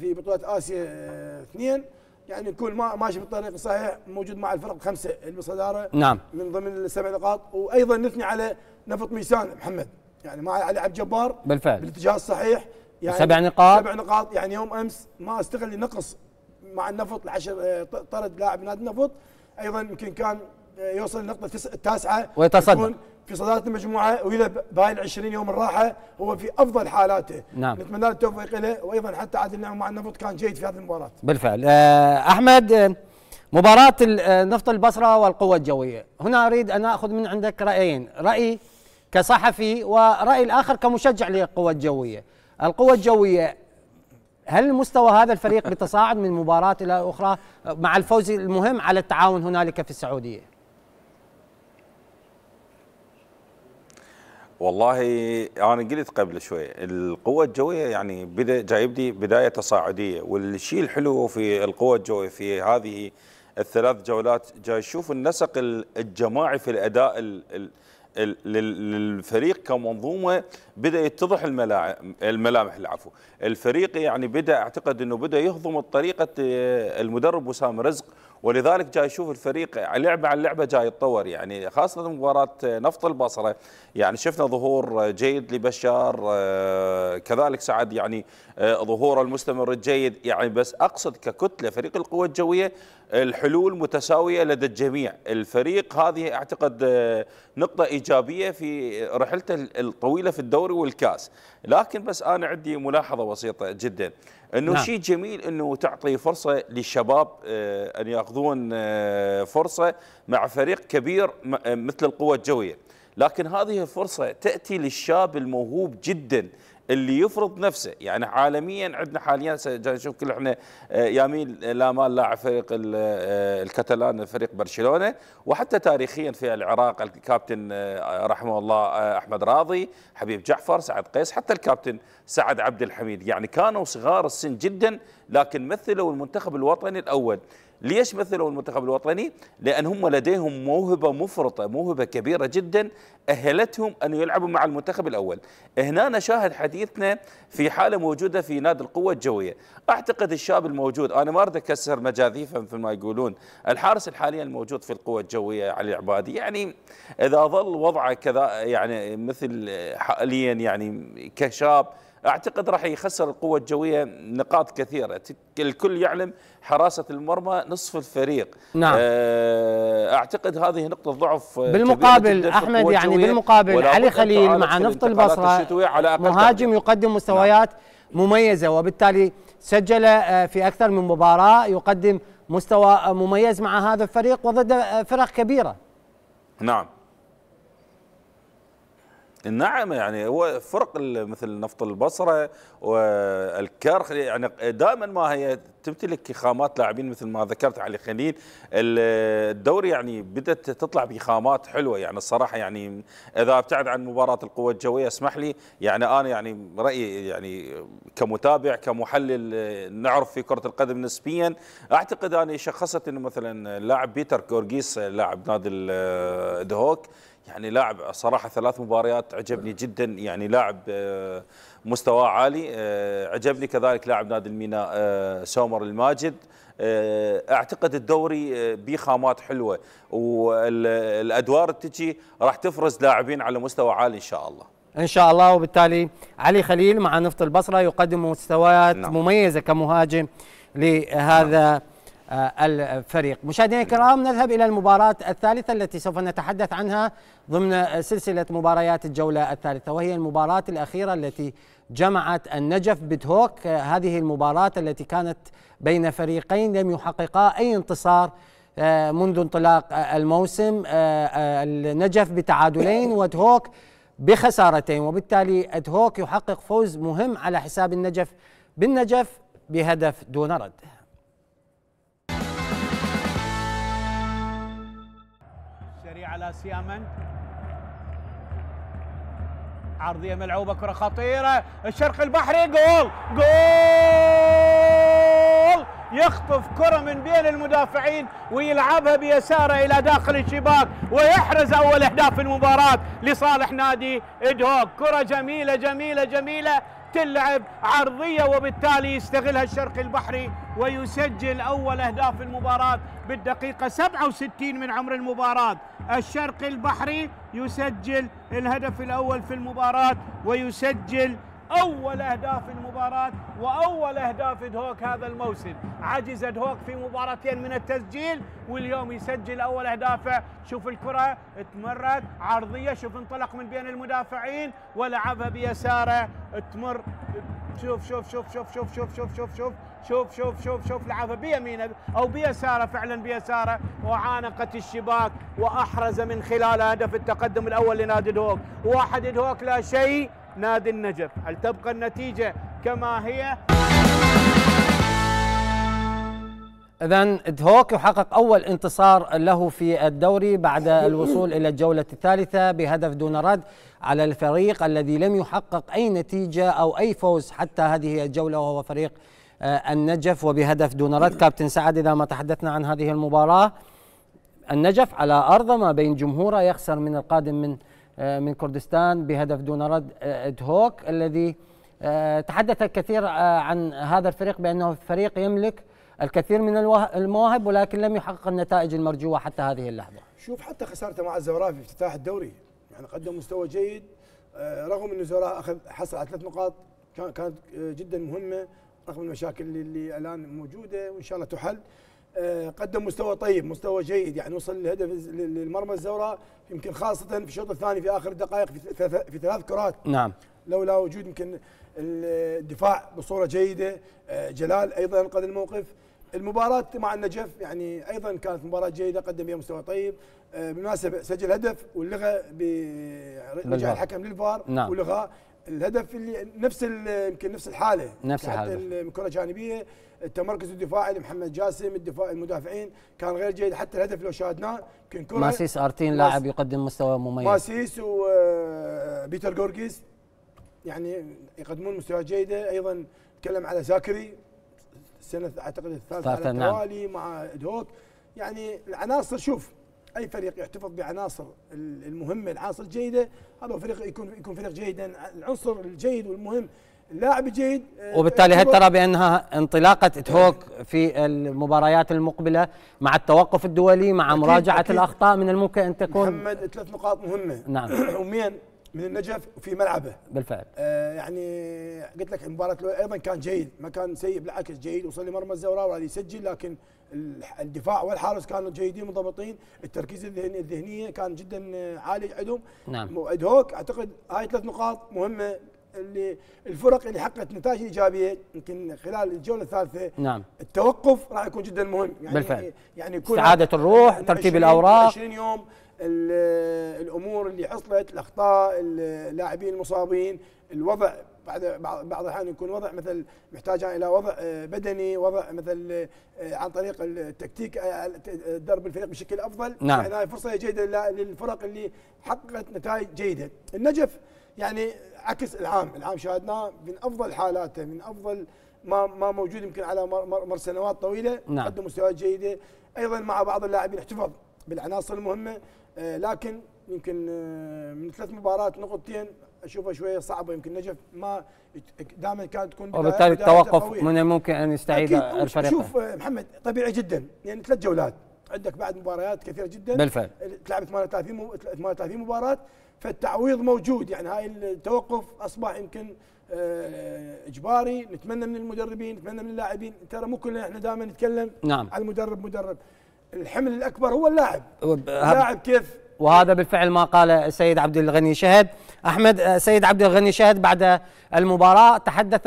في بطوله اسيا آه، اثنين يعني يكون ما ماشي بالطريق الصحيح موجود مع الفرق الخمسه اللي بالصداره نعم من ضمن السبع نقاط وايضا نثني على نفط ميسان محمد يعني مع علي عبد جبار بالفعل بالاتجاه الصحيح يعني سبع نقاط سبع نقاط يعني يوم امس ما استغل نقص مع النفط العشر آه، طرد لاعب نادي النفط ايضا يمكن كان آه، يوصل للنقطه التاسعه ويتصدر في صداره المجموعه ويله بهاي ال 20 يوم الراحه هو في افضل حالاته نعم نتمنى له التوفيق له وايضا حتى عادل النعم مع النفط كان جيد في هذه المباراه بالفعل آه، احمد آه، مباراة النفط آه، البصرة والقوة الجوية هنا أريد أن أخذ من عندك رأيين رأي كصحفي ورأي الآخر كمشجع للقوة الجوية القوة الجوية هل مستوى هذا الفريق بتصاعد من مباراة إلى أخرى مع الفوز المهم على التعاون هنالك في السعودية والله انا قلت قبل شوي القوه الجويه يعني بدا جايب لي بدايه تصاعديه والشيء الحلو في القوه الجويه في هذه الثلاث جولات جاي يشوف النسق الجماعي في الاداء الـ الـ للفريق كمنظومه بدا يتضح الملامح العفو الفريق يعني بدا اعتقد انه بدا يهضم طريقه آه، المدرب وسام رزق ولذلك جاي يشوف الفريق لعبه عن لعبه جاي يتطور يعني خاصه مباراه نفط البصره يعني شفنا ظهور جيد لبشار آه، كذلك سعد يعني آه، ظهوره المستمر الجيد يعني بس اقصد ككتله فريق القوى الجويه الحلول متساويه لدى الجميع الفريق هذه اعتقد آه، نقطه ايجابيه في رحلته الطويله في الدوري والكاس لكن بس انا عندي ملاحظه بسيطه جدا انه نعم. شيء جميل انه تعطي فرصه للشباب آه، ان ياخذون آه، فرصه مع فريق كبير آه، مثل القوه الجويه لكن هذه الفرصه تاتي للشاب الموهوب جدا اللي يفرض نفسه يعني عالميا عندنا حاليا جاي نشوف كل احنا آه، آه، لا مال لاعب فريق آه، الكتالان فريق برشلونه وحتى تاريخيا في العراق الكابتن رحمه الله احمد راضي حبيب جعفر سعد قيس حتى الكابتن سعد عبد الحميد يعني كانوا صغار السن جدا لكن مثلوا المنتخب الوطني الاول ليش مثلوا المنتخب الوطني؟ لأن هم لديهم موهبة مفرطة موهبة كبيرة جدا أهلتهم أن يلعبوا مع المنتخب الأول هنا نشاهد حديثنا في حالة موجودة في نادي القوة الجوية أعتقد الشاب الموجود أنا ما أريد أكسر مجاذيفه مثل ما يقولون الحارس الحالي الموجود في القوة الجوية علي العبادي يعني إذا ظل وضعه كذا يعني مثل حاليا يعني كشاب اعتقد راح يخسر القوه الجويه نقاط كثيره الكل يعلم حراسه المرمى نصف الفريق نعم آه، اعتقد هذه نقطه ضعف آه، بالمقابل احمد يعني بالمقابل علي خليل مع نفط البصره مهاجم يقدم نعم. مستويات نعم. مميزه وبالتالي سجل آه، في اكثر من مباراه يقدم مستوى مميز مع هذا الفريق وضد فرق كبيره نعم نعم يعني هو فرق مثل نفط البصره والكرخ يعني دائما ما هي تمتلك خامات لاعبين مثل ما ذكرت علي خليل الدوري يعني بدات تطلع بخامات حلوه يعني الصراحه يعني اذا ابتعد عن مباراه القوه الجويه اسمح لي يعني انا يعني رايي يعني كمتابع كمحلل نعرف في كره القدم نسبيا اعتقد اني شخصت انه مثلا اللاعب بيتر كورجيس لاعب نادي الدهوك آه، يعني لاعب صراحه ثلاث مباريات عجبني جدا يعني لاعب آه، مستواه عالي آه، عجبني كذلك لاعب نادي الميناء آه، سومر الماجد اعتقد الدوري بيه خامات حلوه والادوار تجي راح تفرز لاعبين على مستوى عالي ان شاء الله ان شاء الله وبالتالي علي خليل مع نفط البصره يقدم مستويات نعم. مميزه كمهاجم لهذا نعم. آه، الفريق مشاهدينا الكرام نذهب إلى المباراة الثالثة التي سوف نتحدث عنها ضمن سلسلة مباريات الجولة الثالثة وهي المباراة الأخيرة التي جمعت النجف بدهوك آه، هذه المباراة التي كانت بين فريقين لم يحققا أي انتصار آه، منذ انطلاق الموسم النجف بتعادلين ودهوك بخسارتين وبالتالي أدهوك يحقق فوز مهم على حساب النجف بالنجف بهدف دون رد على سيامن عرضيه ملعوبه كره خطيره الشرق البحري جول جول يخطف كره من بين المدافعين ويلعبها بيساره الى داخل الشباك ويحرز اول اهداف المباراه لصالح نادي ادهوك كره جميله جميله جميله تلعب عرضية وبالتالي يستغلها الشرق البحري ويسجل أول أهداف المباراة بالدقيقة 67 من عمر المباراة الشرق البحري يسجل الهدف الأول في المباراة ويسجل أول أهداف المباراة وأول أهداف دهوك هذا الموسم عجز دهوك في مباراتين من التسجيل واليوم يسجل أول أهدافه شوف الكرة تمرت عرضية شوف انطلق من بين المدافعين ولعبها بيساره تمر شوف شوف شوف شوف شوف شوف شوف شوف شوف شوف شوف شوف شوف لعبها بيمينه او بيساره فعلا بيساره وعانقت الشباك واحرز من خلال هدف التقدم الاول لنادي دهوك واحد دهوك لا شيء نادي النجف هل تبقى النتيجة كما هي؟ إذا دهوك يحقق أول انتصار له في الدوري بعد الوصول إلى الجولة الثالثة بهدف دون رد على الفريق الذي لم يحقق أي نتيجة أو أي فوز حتى هذه الجولة وهو فريق آه، النجف وبهدف دون رد كابتن سعد إذا ما تحدثنا عن هذه المباراة النجف على أرضه ما بين جمهوره يخسر من القادم من آه، من كردستان بهدف دون رد آه، ادهوك الذي آه، تحدث الكثير عن هذا الفريق بانه فريق يملك الكثير من المواهب ولكن لم يحقق النتائج المرجوه حتى هذه اللحظه. شوف حتى خسارته مع الزوراء في افتتاح الدوري يعني قدم مستوى جيد رغم ان الزوراء اخذ حصل على ثلاث نقاط كانت جدا مهمه رغم المشاكل اللي الان موجوده وان شاء الله تحل آه، قدم مستوى طيب مستوى جيد يعني وصل الهدف للمرمى الزوراء يمكن خاصة في الشوط الثاني في آخر الدقائق في ثلاث كرات نعم لولا وجود يمكن الدفاع بصورة جيدة آه، جلال أيضا أنقذ الموقف المباراة مع النجف يعني أيضا كانت مباراة جيدة قدم فيها مستوى طيب آه، بالمناسبة سجل هدف ولغى برجع الحكم للفار نعم. ولغى الهدف اللي نفس يمكن نفس الحالة نفس الحالة الكرة الجانبيه التمركز الدفاعي لمحمد جاسم الدفاع المدافعين كان غير جيد حتى الهدف لو شاهدناه كان كره ماسيس ارتين لاعب يقدم مستوى مميز ماسيس وبيتر آه، جورجيز يعني يقدمون مستويات جيده ايضا نتكلم على زاكري السنه اعتقد الثالثه على نعم. التوالي نعم. مع دوك يعني العناصر شوف اي فريق يحتفظ بعناصر المهمه العناصر الجيده هذا فريق يكون يكون فريق جيدا العنصر الجيد والمهم لاعب جيد آه، وبالتالي هل ترى بانها انطلاقه اتهوك في المباريات المقبله مع التوقف الدولي مع أكيد مراجعه أكيد الاخطاء من الممكن ان تكون محمد ثلاث نقاط مهمه نعم ومين من النجف في ملعبه بالفعل آه يعني قلت لك المباراه ايضا كان جيد ما كان سيء بالعكس جيد وصل لمرمى الزوراوي يسجل لكن الدفاع والحارس كانوا جيدين منضبطين التركيز الذهني الذهنيه كان جدا عالي عندهم نعم هوك اعتقد هاي ثلاث نقاط مهمه اللي الفرق اللي حققت نتائج ايجابيه يمكن خلال الجوله الثالثه نعم التوقف راح يكون جدا مهم يعني بالفعل يعني يكون استعاده الروح ترتيب الاوراق 20 يوم الامور اللي حصلت الاخطاء اللاعبين المصابين الوضع بعد بعض الاحيان يكون وضع مثل محتاج الى وضع آه، بدني وضع مثل آه، عن طريق التكتيك درب آه، الفريق بشكل افضل نعم يعني هاي فرصه جيده للفرق اللي حققت نتائج جيده النجف يعني عكس العام العام شاهدناه من افضل حالاته من افضل ما ما موجود يمكن على مر سنوات طويله نعم. قدم مستويات جيده ايضا مع بعض اللاعبين احتفظ بالعناصر المهمه آه، لكن يمكن آه، من ثلاث مباريات نقطتين اشوفها شويه صعبه يمكن نجف ما دائما كانت تكون وبالتالي التوقف قوية. من الممكن ان يستعيد الفريق شوف آه، محمد طبيعي جدا يعني ثلاث جولات عندك بعد مباريات كثيره جدا بالفعل تلعب 38 38 مباراه فالتعويض موجود يعني هاي التوقف اصبح يمكن آه، اجباري نتمنى من المدربين نتمنى من اللاعبين ترى مو كلنا احنا دائما نتكلم نعم. على المدرب مدرب الحمل الاكبر هو اللاعب اللاعب كيف وهذا بالفعل ما قال السيد عبد الغني شهد احمد السيد عبد الغني شهد بعد المباراه تحدث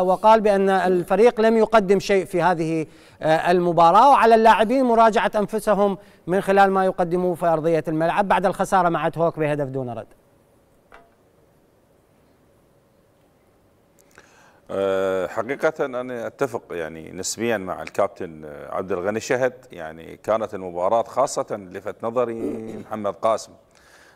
وقال بان الفريق لم يقدم شيء في هذه آه، المباراه وعلى اللاعبين مراجعه انفسهم من خلال ما يقدموه في ارضيه الملعب بعد الخساره مع هوك بهدف دون رد آه، حقيقة أنا أتفق يعني نسبيا مع الكابتن عبد الغني شهد يعني كانت المباراة خاصة لفت نظري محمد قاسم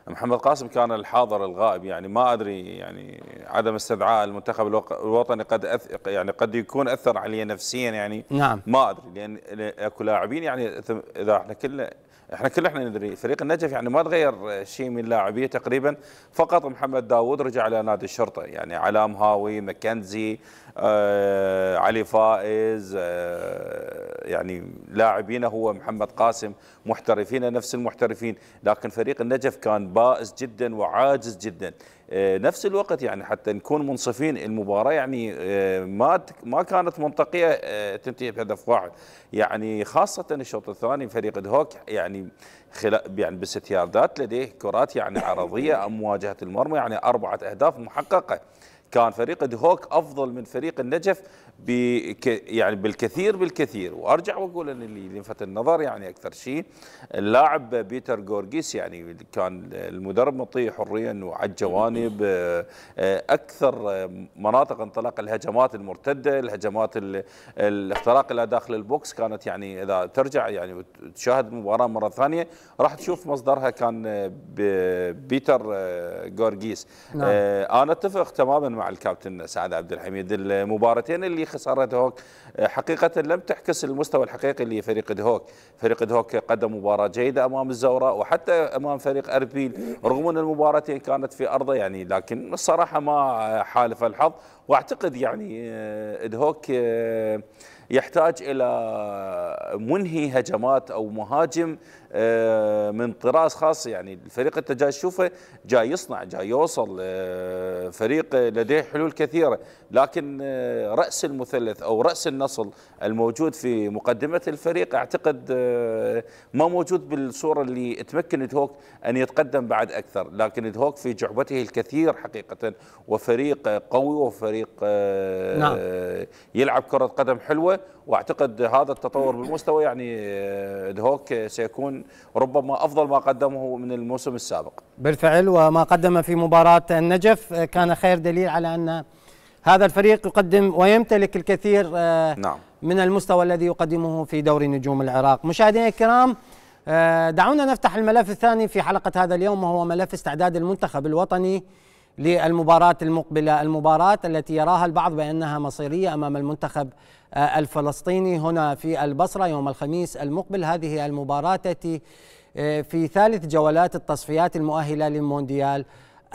محمد قاسم كان الحاضر الغائب يعني ما أدري يعني عدم استدعاء المنتخب الوطني قد أث يعني قد يكون أثر عليه نفسيا يعني نعم. ما أدري لأن أكو لاعبين يعني إذا احنا كلنا احنا كل احنا ندري فريق النجف يعني ما تغير شيء من لاعبيه تقريبا فقط محمد داوود رجع الى نادي الشرطه يعني علام هاوي مكنزي آه علي فائز آه يعني لاعبين هو محمد قاسم محترفين نفس المحترفين لكن فريق النجف كان بائس جدا وعاجز جدا آه، نفس الوقت يعني حتى نكون منصفين المباراه يعني آه، ما ما كانت منطقيه آه، تنتهي بهدف واحد يعني خاصه الشوط الثاني فريق الهوك يعني يعني بست ياردات لديه كرات يعني عرضيه او مواجهه المرمى يعني اربعه اهداف محققه كان فريق دهوك افضل من فريق النجف بك يعني بالكثير بالكثير وارجع واقول ان اللي لفت النظر يعني اكثر شيء اللاعب بيتر جورجيس يعني كان المدرب مطيه حريا وعلى الجوانب آه، اكثر مناطق انطلاق الهجمات المرتده الهجمات الاختراق الى داخل البوكس كانت يعني اذا ترجع يعني وتشاهد المباراه مره ثانيه راح تشوف مصدرها كان بيتر جورجيس نعم. آه، انا اتفق تماما مع الكابتن سعد عبد الحميد المباراتين اللي خسارة دهوك آه، حقيقة لم تحكس المستوى الحقيقي لفريق دهوك فريق دهوك قدم مباراة جيدة أمام الزوراء وحتى أمام فريق أربيل رغم أن المباراتين كانت في أرضه يعني لكن الصراحة ما حالف الحظ وأعتقد يعني آه، دهوك يحتاج الى منهي هجمات او مهاجم آه، من طراز خاص يعني الفريق انت جاي تشوفه جاي يصنع جاي يوصل آه، فريق لديه حلول كثيره لكن آه، راس المثلث او راس النصل الموجود في مقدمه الفريق اعتقد ما موجود بالصوره اللي تمكن الهوك ان يتقدم بعد اكثر لكن الهوك في جعبته الكثير حقيقه وفريق قوي وفريق نعم. يلعب كره قدم حلوه واعتقد هذا التطور بالمستوى يعني آه، دهوك آه، سيكون ربما افضل ما قدمه من الموسم السابق. بالفعل وما قدم في مباراه النجف آه، كان خير دليل على ان هذا الفريق يقدم ويمتلك الكثير نعم. من المستوى الذي يقدمه في دوري نجوم العراق مشاهدينا الكرام دعونا نفتح الملف الثاني في حلقة هذا اليوم وهو ملف استعداد المنتخب الوطني للمباراة المقبلة المباراة التي يراها البعض بأنها مصيرية أمام المنتخب آه، الفلسطيني هنا في البصرة يوم الخميس المقبل هذه المباراة تأتي آه، في ثالث جولات التصفيات المؤهلة للمونديال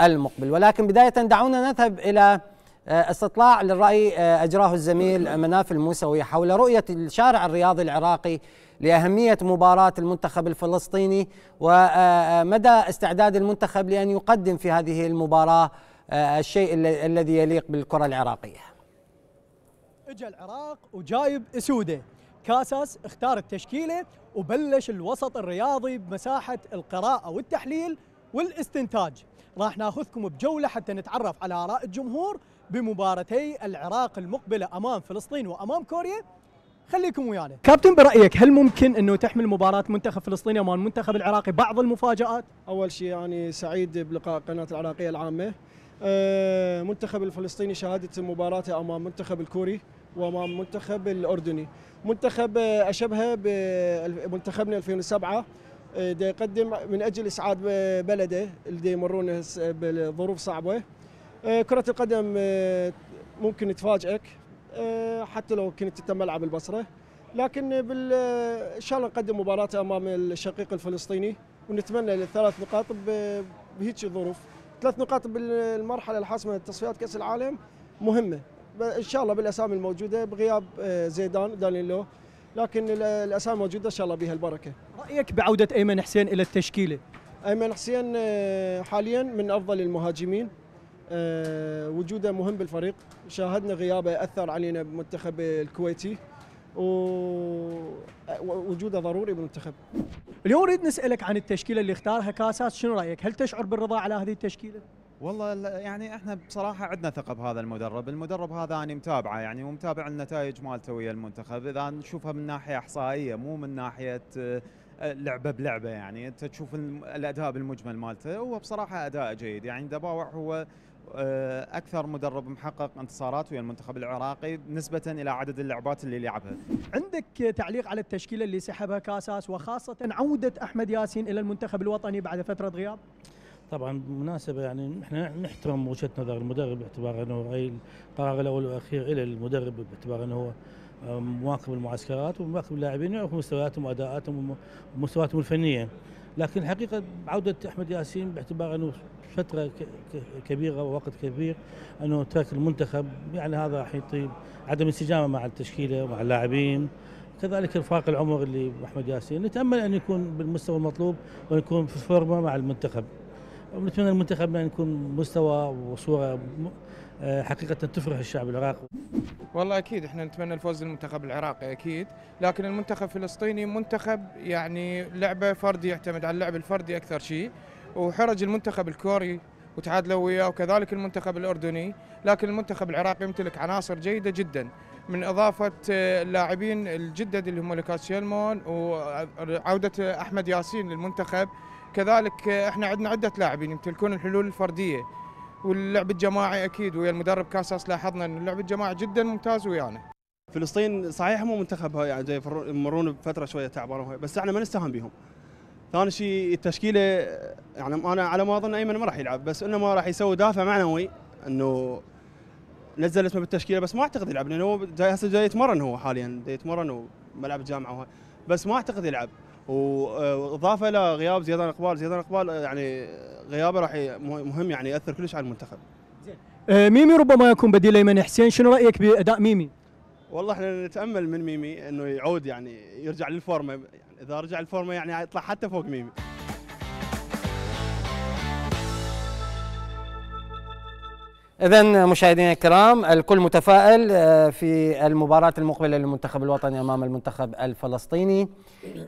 المقبل ولكن بداية دعونا نذهب إلى آه، استطلاع للرأي أجراه الزميل مناف الموسوي حول رؤية الشارع الرياضي العراقي لأهمية مباراة المنتخب الفلسطيني ومدى آه، آه، استعداد المنتخب لأن يقدم في هذه المباراة آه، الشيء الذي يليق بالكرة العراقية اجى العراق وجايب اسوده كاساس اختار التشكيله وبلش الوسط الرياضي بمساحه القراءه والتحليل والاستنتاج راح ناخذكم بجوله حتى نتعرف على اراء الجمهور بمباراتي العراق المقبله امام فلسطين وامام كوريا خليكم ويانا كابتن برايك هل ممكن انه تحمل مباراه منتخب فلسطين امام المنتخب العراقي بعض المفاجات اول شيء يعني سعيد بلقاء قناه العراقيه العامه آه، منتخب الفلسطيني شهادة مباراته أمام منتخب الكوري وأمام منتخب الأردني منتخب آه، أشبهه بمنتخبنا آه، 2007 دا يقدم من أجل إسعاد بلده اللي يمرون بظروف صعبة كرة القدم ممكن تفاجئك آه، حتى لو كنت تم ملعب البصره لكن ان شاء الله نقدم مباراه امام الشقيق الفلسطيني ونتمنى الثلاث نقاط بهيك ظروف ثلاث نقاط بالمرحله الحاسمه لتصفيات كاس العالم مهمه ان شاء الله بالاسامي الموجوده بغياب آه، زيدان دانيلو لكن الاسامي موجوده ان شاء الله بها البركه رايك بعوده ايمن حسين الى التشكيله ايمن حسين آه، حاليا من افضل المهاجمين آه، وجوده مهم بالفريق شاهدنا غيابه أثر علينا بالمنتخب الكويتي ووجوده ضروري بالمنتخب اليوم اريد نسالك عن التشكيله اللي اختارها كاساس شنو رايك هل تشعر بالرضا على هذه التشكيله والله يعني احنا بصراحه عندنا ثقه بهذا المدرب المدرب هذا انا متابعه يعني ومتابع النتائج مالته ويا المنتخب اذا نشوفها من ناحيه احصائيه مو من ناحيه آه، لعبه بلعبه يعني انت تشوف الاداء بالمجمل مالته هو بصراحه اداء جيد يعني دباوع هو آه، اكثر مدرب محقق انتصارات ويا المنتخب العراقي نسبه الى عدد اللعبات اللي لعبها. عندك تعليق على التشكيله اللي سحبها كاساس وخاصه عوده احمد ياسين الى المنتخب الوطني بعد فتره غياب؟ طبعا بالمناسبة يعني احنا نحترم وجهة نظر المدرب باعتبار انه القرار الاول والاخير الى المدرب باعتبار انه هو مواكب المعسكرات ومواكب اللاعبين يعرفوا مستوياتهم واداءاتهم ومستوياتهم الفنيه لكن الحقيقه عوده احمد ياسين باعتبار انه فتره كبيره ووقت كبير انه ترك المنتخب يعني هذا راح يطيب عدم انسجامه مع التشكيله ومع اللاعبين كذلك الفاق العمر اللي احمد ياسين نتامل ان يكون بالمستوى المطلوب وان يكون في فورمه مع المنتخب ونتمنى المنتخب ان يكون مستوى وصوره آه، حقيقه تفرح الشعب العراقي والله اكيد احنا نتمنى الفوز للمنتخب العراقي اكيد لكن المنتخب الفلسطيني منتخب يعني لعبه فردي يعتمد على اللعب الفردي اكثر شيء وحرج المنتخب الكوري وتعادلوا وياه وكذلك المنتخب الاردني لكن المنتخب العراقي يمتلك عناصر جيده جدا من اضافه آه، اللاعبين الجدد اللي هم لوكاس شيلمون وعوده احمد ياسين للمنتخب كذلك آه، احنا عندنا عده لاعبين يمتلكون الحلول الفرديه واللعب الجماعي اكيد ويا المدرب كاساس لاحظنا ان اللعب الجماعي جدا ممتاز ويانا فلسطين صحيح مو منتخب يعني يمرون بفتره شويه تعبانه بس احنا ما نستهان بهم ثاني شيء التشكيله يعني انا على ما اظن ايمن ما راح يلعب بس انه ما راح يسوي دافع معنوي انه نزل اسمه بالتشكيله بس ما اعتقد يلعب لانه هو جاي هسه جاي يتمرن هو حاليا جاي يتمرن وملعب الجامعه بس ما اعتقد يلعب واضافه الى غياب زيدان اقبال زيدان اقبال آه، يعني آه، غيابه راح مهم يعني ياثر كلش على المنتخب زين آه، ميمي ربما يكون بديل ايمن حسين شنو رايك باداء ميمي والله احنا نتامل من ميمي انه يعود يعني يرجع للفورمه يعني اذا رجع الفورمه يعني يطلع حتى فوق ميمي إذا مشاهدينا الكرام الكل متفائل آه، في المباراة المقبلة للمنتخب الوطني أمام المنتخب الفلسطيني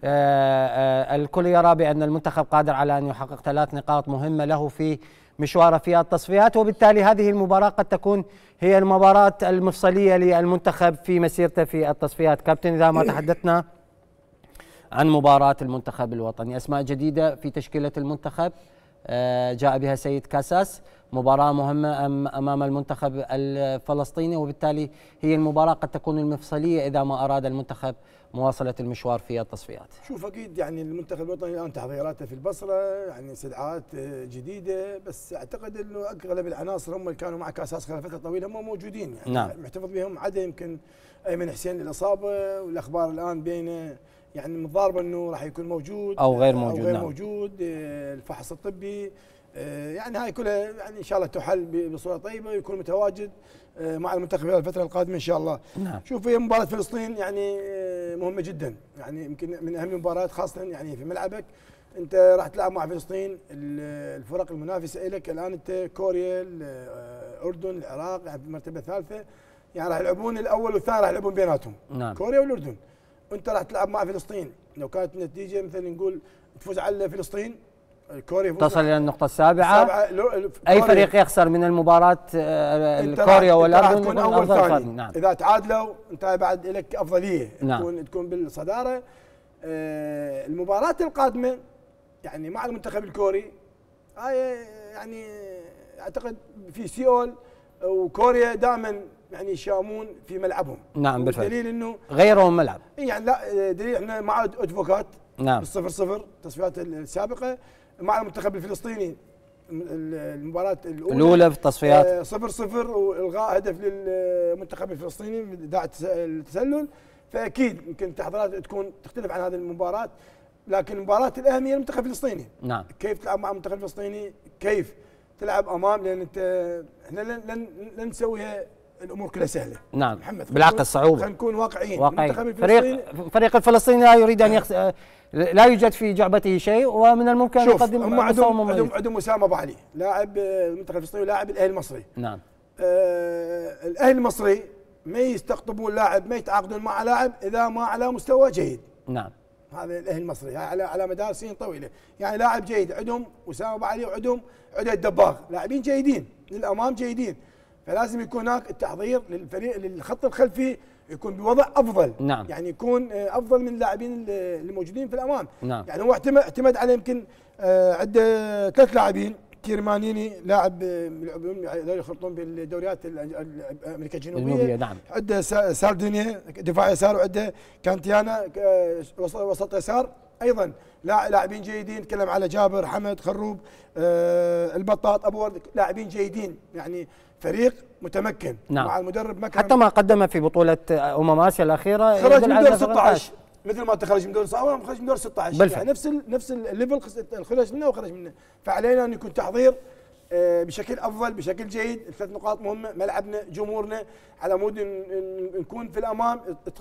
آه، آه، الكل يرى بأن المنتخب قادر على أن يحقق ثلاث نقاط مهمة له في مشواره في التصفيات وبالتالي هذه المباراة قد تكون هي المباراة المفصلية للمنتخب في مسيرته في التصفيات كابتن إذا ما تحدثنا عن مباراة المنتخب الوطني أسماء جديدة في تشكيلة المنتخب جاء بها سيد كاساس مباراة مهمة أمام المنتخب الفلسطيني وبالتالي هي المباراة قد تكون المفصلية إذا ما أراد المنتخب مواصلة المشوار في التصفيات شوف أكيد يعني المنتخب الوطني الآن تحضيراته في البصرة يعني استدعاءات جديدة بس أعتقد أنه أغلب العناصر هم اللي كانوا معك أساس خلال فترة طويلة هم موجودين يعني نعم. محتفظ بهم عدا يمكن أيمن حسين الإصابة والأخبار الآن بين يعني متضاربة أنه راح يكون موجود أو غير موجود أو غير نعم. موجود آه، الفحص الطبي آه، يعني هاي كلها يعني ان شاء الله تحل بصوره طيبه ويكون متواجد آه، مع المنتخب في الفتره القادمه ان شاء الله نعم. شوف هي مباراه فلسطين يعني آه، مهمه جدا يعني يمكن من اهم المباريات خاصه يعني في ملعبك انت راح تلعب مع فلسطين الفرق المنافسه لك الان انت كوريا الاردن العراق يعني في المرتبه الثالثه يعني راح يلعبون الاول والثاني راح يلعبون بيناتهم نعم. كوريا والاردن وانت راح تلعب مع فلسطين لو كانت النتيجه مثلا نقول تفوز على فلسطين الكوري تصل الى النقطه السابعه اي فريق يخسر من المباراه آه، الكوريا والاردن تكون اول ثاني نعم. اذا تعادلوا انت بعد لك افضليه نعم. تكون تكون بالصداره آه المباراه القادمه يعني مع المنتخب الكوري هاي يعني اعتقد في سيول وكوريا دائما يعني يشامون في ملعبهم نعم بالفعل دليل انه غيروا الملعب يعني لا دليل احنا مع ادفوكات نعم الصفر صفر تصفيات السابقه مع المنتخب الفلسطيني المباراة الأولى الأولى في التصفيات آه، صفر صفر وإلغاء هدف للمنتخب الفلسطيني من إذاعة التسلل فأكيد يمكن التحضيرات تكون تختلف عن هذه المباراة لكن المباراة الأهم هي المنتخب الفلسطيني نعم كيف تلعب مع المنتخب الفلسطيني كيف تلعب أمام لأن أنت احنا لن لن, لن نسويها الامور كلها سهله نعم محمد بالعكس صعوبة خلينا نكون واقعيين واقعيين فريق فريق الفلسطيني لا يريد ان يخسر لا يوجد في جعبته شيء ومن الممكن ان يقدم هم عندهم عندهم عندهم اسامه ابو علي لاعب آه، المنتخب الفلسطيني ولاعب الاهلي المصري نعم آه الاهلي المصري ما يستقطبون لاعب ما يتعاقدون مع لاعب اذا ما على مستوى جيد نعم هذا الاهلي المصري يعني على على مدار سنين طويله يعني لاعب جيد عندهم اسامه ابو علي وعندهم عدد الدباغ لاعبين جيدين للامام جيدين فلازم يكون هناك التحضير للفريق للخط الخلفي يكون بوضع افضل نعم. يعني يكون آه، افضل من اللاعبين الموجودين في الامام نعم. يعني هو اعتمد على يمكن آه، عده آه، ثلاث لاعبين كيرمانيني لاعب يلعبون يعني هذول يخلطون بالدوريات امريكا الجنوبيه الجنوبيه نعم عنده ساردينيا دفاع يسار وعنده كانتيانا وسط يسار ايضا لاعبين جيدين نتكلم على جابر حمد خروب البطاط ابو ورد لاعبين جيدين يعني فريق متمكن نعم. مع المدرب مكرم حتى ما قدمه في بطوله امم اسيا الاخيره خرج من دور 16 مثل ما تخرج من دور صعب خرج من دور 16 بالفعل. يعني نفس الـ نفس الليفل خرج منه وخرج منه فعلينا ان يكون تحضير آه، بشكل افضل بشكل جيد الثلاث نقاط مهمه ملعبنا جمهورنا على مود نكون في الامام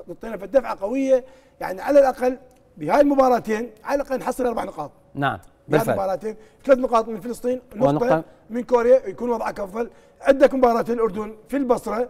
تعطينا في الدفعه قويه يعني على الاقل بهاي المباراتين على الاقل نحصل اربع نقاط نعم بعد مباراتين ثلاث نقاط من فلسطين نقطه من كوريا يكون وضعك افضل عندك مباراه الاردن في البصره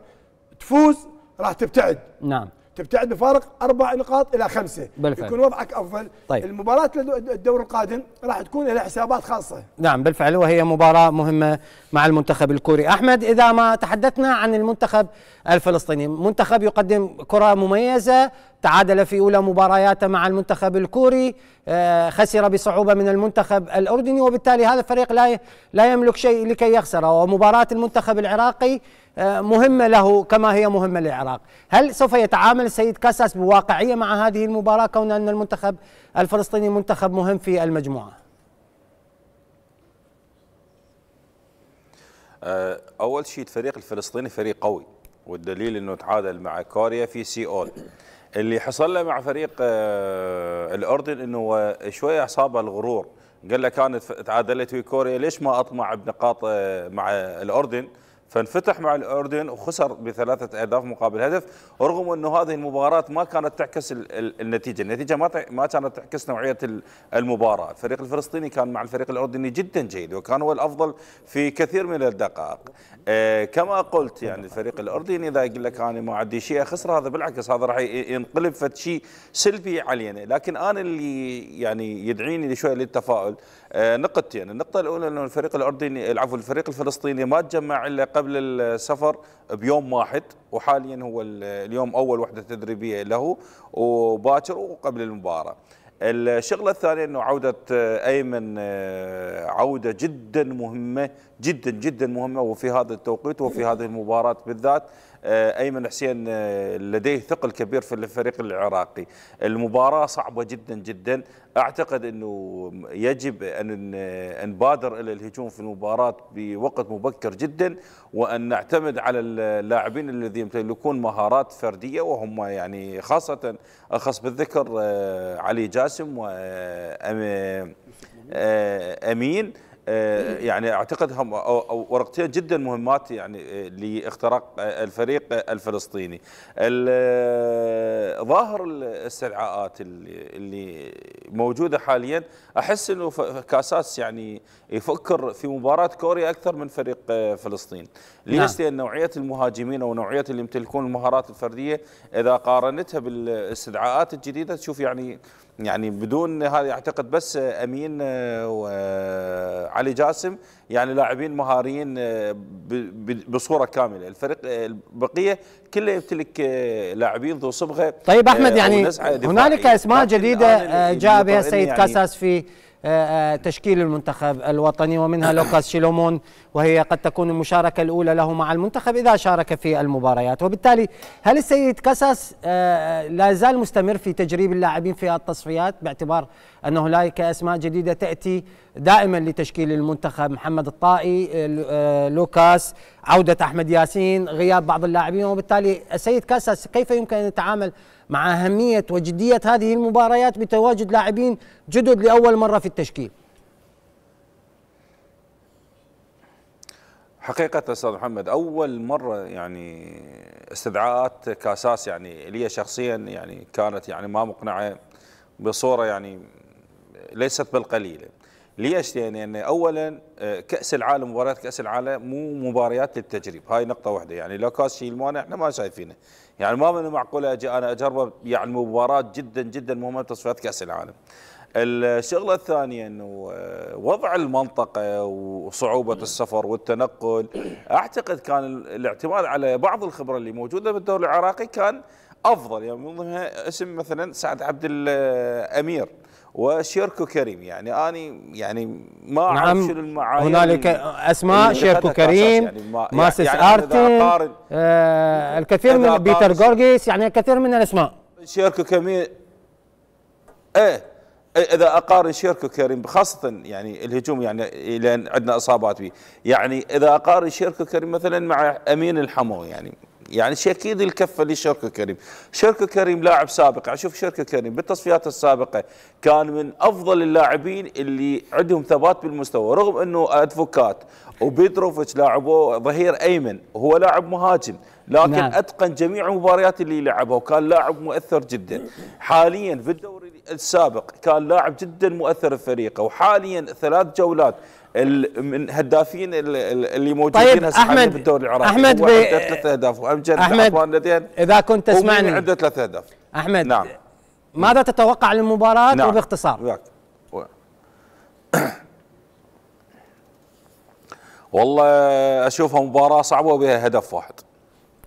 تفوز راح تبتعد نعم تبتعد بفارق اربع نقاط الى خمسه بالفعل. يكون وضعك افضل طيب. المباراه الدور القادم راح تكون لها حسابات خاصه نعم بالفعل وهي مباراه مهمه مع المنتخب الكوري احمد اذا ما تحدثنا عن المنتخب الفلسطيني منتخب يقدم كره مميزه تعادل في أولى مبارياته مع المنتخب الكوري آه، خسر بصعوبة من المنتخب الأردني وبالتالي هذا الفريق لا لا يملك شيء لكي يخسر ومباراة المنتخب العراقي آه، مهمة له كما هي مهمة للعراق هل سوف يتعامل السيد كاساس بواقعية مع هذه المباراة كون أن المنتخب الفلسطيني منتخب مهم في المجموعة آه، أول شيء الفريق الفلسطيني فريق قوي والدليل أنه تعادل مع كوريا في أول اللي حصل له مع فريق آه، الاردن انه شويه اصابه الغرور قال له كانت تعادلت في كوريا ليش ما اطمع بنقاط آه، مع الاردن فانفتح مع الأردن وخسر بثلاثة أهداف مقابل هدف رغم أنه هذه المباراه ما كانت تعكس النتيجة النتيجة ما ما كانت تعكس نوعية المباراة الفريق الفلسطيني كان مع الفريق الأردني جدا جيد وكان هو الأفضل في كثير من الدقائق آه، كما قلت يعني الفريق الأردني إذا يقول لك أنا ما عندي شيء أخسر هذا بالعكس هذا راح ينقلب فد شيء سلبي علينا لكن أنا اللي يعني يدعيني شوية للتفاؤل آه، نقطتين، يعني النقطة الأولى أنه الفريق الأردني العفو الفريق الفلسطيني ما تجمع إلا قبل السفر بيوم واحد وحاليا هو اليوم أول وحدة تدريبية له وباكر وقبل المباراة. الشغلة الثانية أنه عودة آه، أيمن آه، عودة جدا مهمة جدا جدا مهمه وفي هذا التوقيت وفي هذه المباراه بالذات آه، ايمن حسين آه، لديه ثقل كبير في الفريق العراقي المباراه صعبه جدا جدا اعتقد انه يجب ان نبادر آه، الى الهجوم في المباراه بوقت مبكر جدا وان نعتمد على اللاعبين الذين يمتلكون مهارات فرديه وهم يعني خاصه اخص بالذكر علي جاسم وامين آه، إيه. يعني اعتقد هم ورقتين جدا مهمات يعني آه، لاختراق آه، الفريق الفلسطيني ظاهر الاستدعاءات اللي موجوده حاليا احس انه كاساس يعني يفكر في مباراه كوريا اكثر من فريق فلسطين نعم. ليش لان نوعيه المهاجمين او نوعيه اللي يمتلكون المهارات الفرديه اذا قارنتها بالاستدعاءات الجديده تشوف يعني يعني بدون هذا اعتقد بس امين آه، وعلي جاسم يعني لاعبين مهاريين آه، بصوره كامله الفريق آه، البقيه كله يمتلك لاعبين ذو صبغه طيب احمد يعني هنالك اسماء جديده جاء بها السيد يعني كاساس في آه، آه، تشكيل المنتخب الوطني ومنها لوكاس شيلومون وهي قد تكون المشاركة الأولى له مع المنتخب إذا شارك في المباريات وبالتالي هل السيد كاساس آه، لا زال مستمر في تجريب اللاعبين في التصفيات باعتبار أن هناك أسماء جديدة تأتي دائما لتشكيل المنتخب محمد الطائي لوكاس عودة أحمد ياسين غياب بعض اللاعبين وبالتالي السيد كاساس كيف يمكن أن يتعامل مع أهمية وجدية هذه المباريات بتواجد لاعبين جدد لأول مرة في التشكيل حقيقة أستاذ محمد أول مرة يعني استدعاءات كاساس يعني لي شخصيا يعني كانت يعني ما مقنعة بصورة يعني ليست بالقليلة ليش؟ لان يعني اولا آه، كاس العالم مباريات كاس العالم مو مباريات للتجريب، هاي نقطه واحده يعني لو كاس شيء المانع احنا ما شايفينه، يعني ما من المعقول اجي انا اجربه يعني مباراه جدا جدا مهمه تصفيات كاس العالم. الشغله الثانيه انه آه، وضع المنطقه وصعوبه السفر والتنقل اعتقد كان الاعتماد على بعض الخبره اللي موجوده بالدوري العراقي كان افضل يعني من ضمنها اسم مثلا سعد عبد الامير آه، وشيركو كريم يعني اني يعني ما نعم، اعرف نعم شنو المعايير هنالك اسماء شيركو كريم يعني, يعني ماسس يعني ارتن آه الكثير من بيتر جورجيس يعني الكثير من الاسماء شيركو كريم ايه, إيه، اذا اقارن شيركو كريم خاصه يعني الهجوم يعني لان عندنا اصابات به يعني اذا اقارن شيركو كريم مثلا مع امين الحمو يعني يعني شيء اكيد الكفه لشركه كريم شركه كريم لاعب سابق اشوف شركه كريم بالتصفيات السابقه كان من افضل اللاعبين اللي عندهم ثبات بالمستوى رغم انه ادفوكات وبيتروفيتش لاعبوه ظهير ايمن هو لاعب مهاجم لكن نعم. اتقن جميع المباريات اللي لعبها وكان لاعب مؤثر جدا حاليا في الدوري السابق كان لاعب جدا مؤثر في فريقه وحاليا ثلاث جولات من هدافين اللي موجودين طيب احمد بالدوري العراقي احمد بي عنده ثلاث اهداف وامجد احمد لديهم اذا كنت تسمعني عنده ثلاث اهداف احمد نعم ماذا تتوقع للمباراه نعم. وباختصار؟ نعم والله اشوفها مباراه صعبه وبها هدف واحد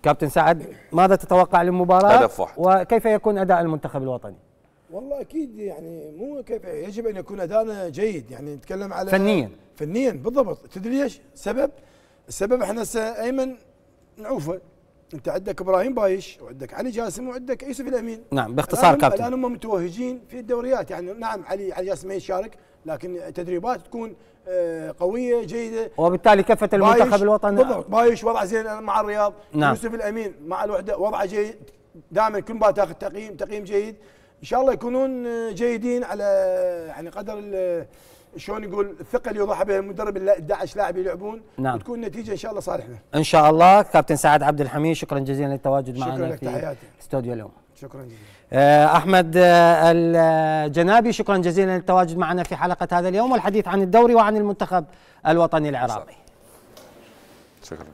كابتن سعد ماذا تتوقع للمباراه؟ هدف واحد وكيف يكون اداء المنتخب الوطني؟ والله اكيد يعني مو كيف يجب ان يكون ادانا جيد يعني نتكلم على فنيا فنيا بالضبط تدري ليش؟ سبب السبب احنا هسه ايمن نعوفه انت عندك ابراهيم بايش وعندك علي جاسم وعندك يوسف الامين نعم باختصار كابتن الان هم متوهجين في الدوريات يعني نعم علي علي جاسم ما يشارك لكن تدريبات تكون آه، قويه جيده وبالتالي كفه المنتخب الوطني بالضبط بايش وضعه زين مع الرياض نعم. يوسف الامين مع الوحده وضعه جيد دائما كل ما تاخذ تقييم تقييم جيد ان شاء الله يكونون آه، جيدين على يعني قدر آه، شلون يقول الثقه اللي يضحى بها المدرب ال 11 لاعب يلعبون نعم. وتكون النتيجه ان شاء الله صالحنا ان شاء الله كابتن سعد عبد الحميد شكرا جزيلا للتواجد معنا لك في استوديو اليوم شكرا جزيلا آه، احمد الجنابي شكرا جزيلا للتواجد معنا في حلقه هذا اليوم والحديث عن الدوري وعن المنتخب الوطني العراقي شكرا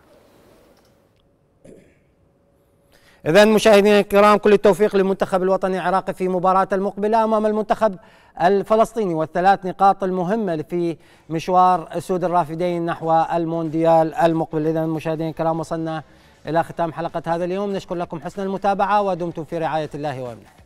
إذا مشاهدينا الكرام كل التوفيق للمنتخب الوطني العراقي في مباراة المقبلة أمام المنتخب الفلسطيني والثلاث نقاط المهمة في مشوار أسود الرافدين نحو المونديال المقبل إذا مشاهدينا الكرام وصلنا إلى ختام حلقة هذا اليوم نشكر لكم حسن المتابعة ودمتم في رعاية الله وأمنه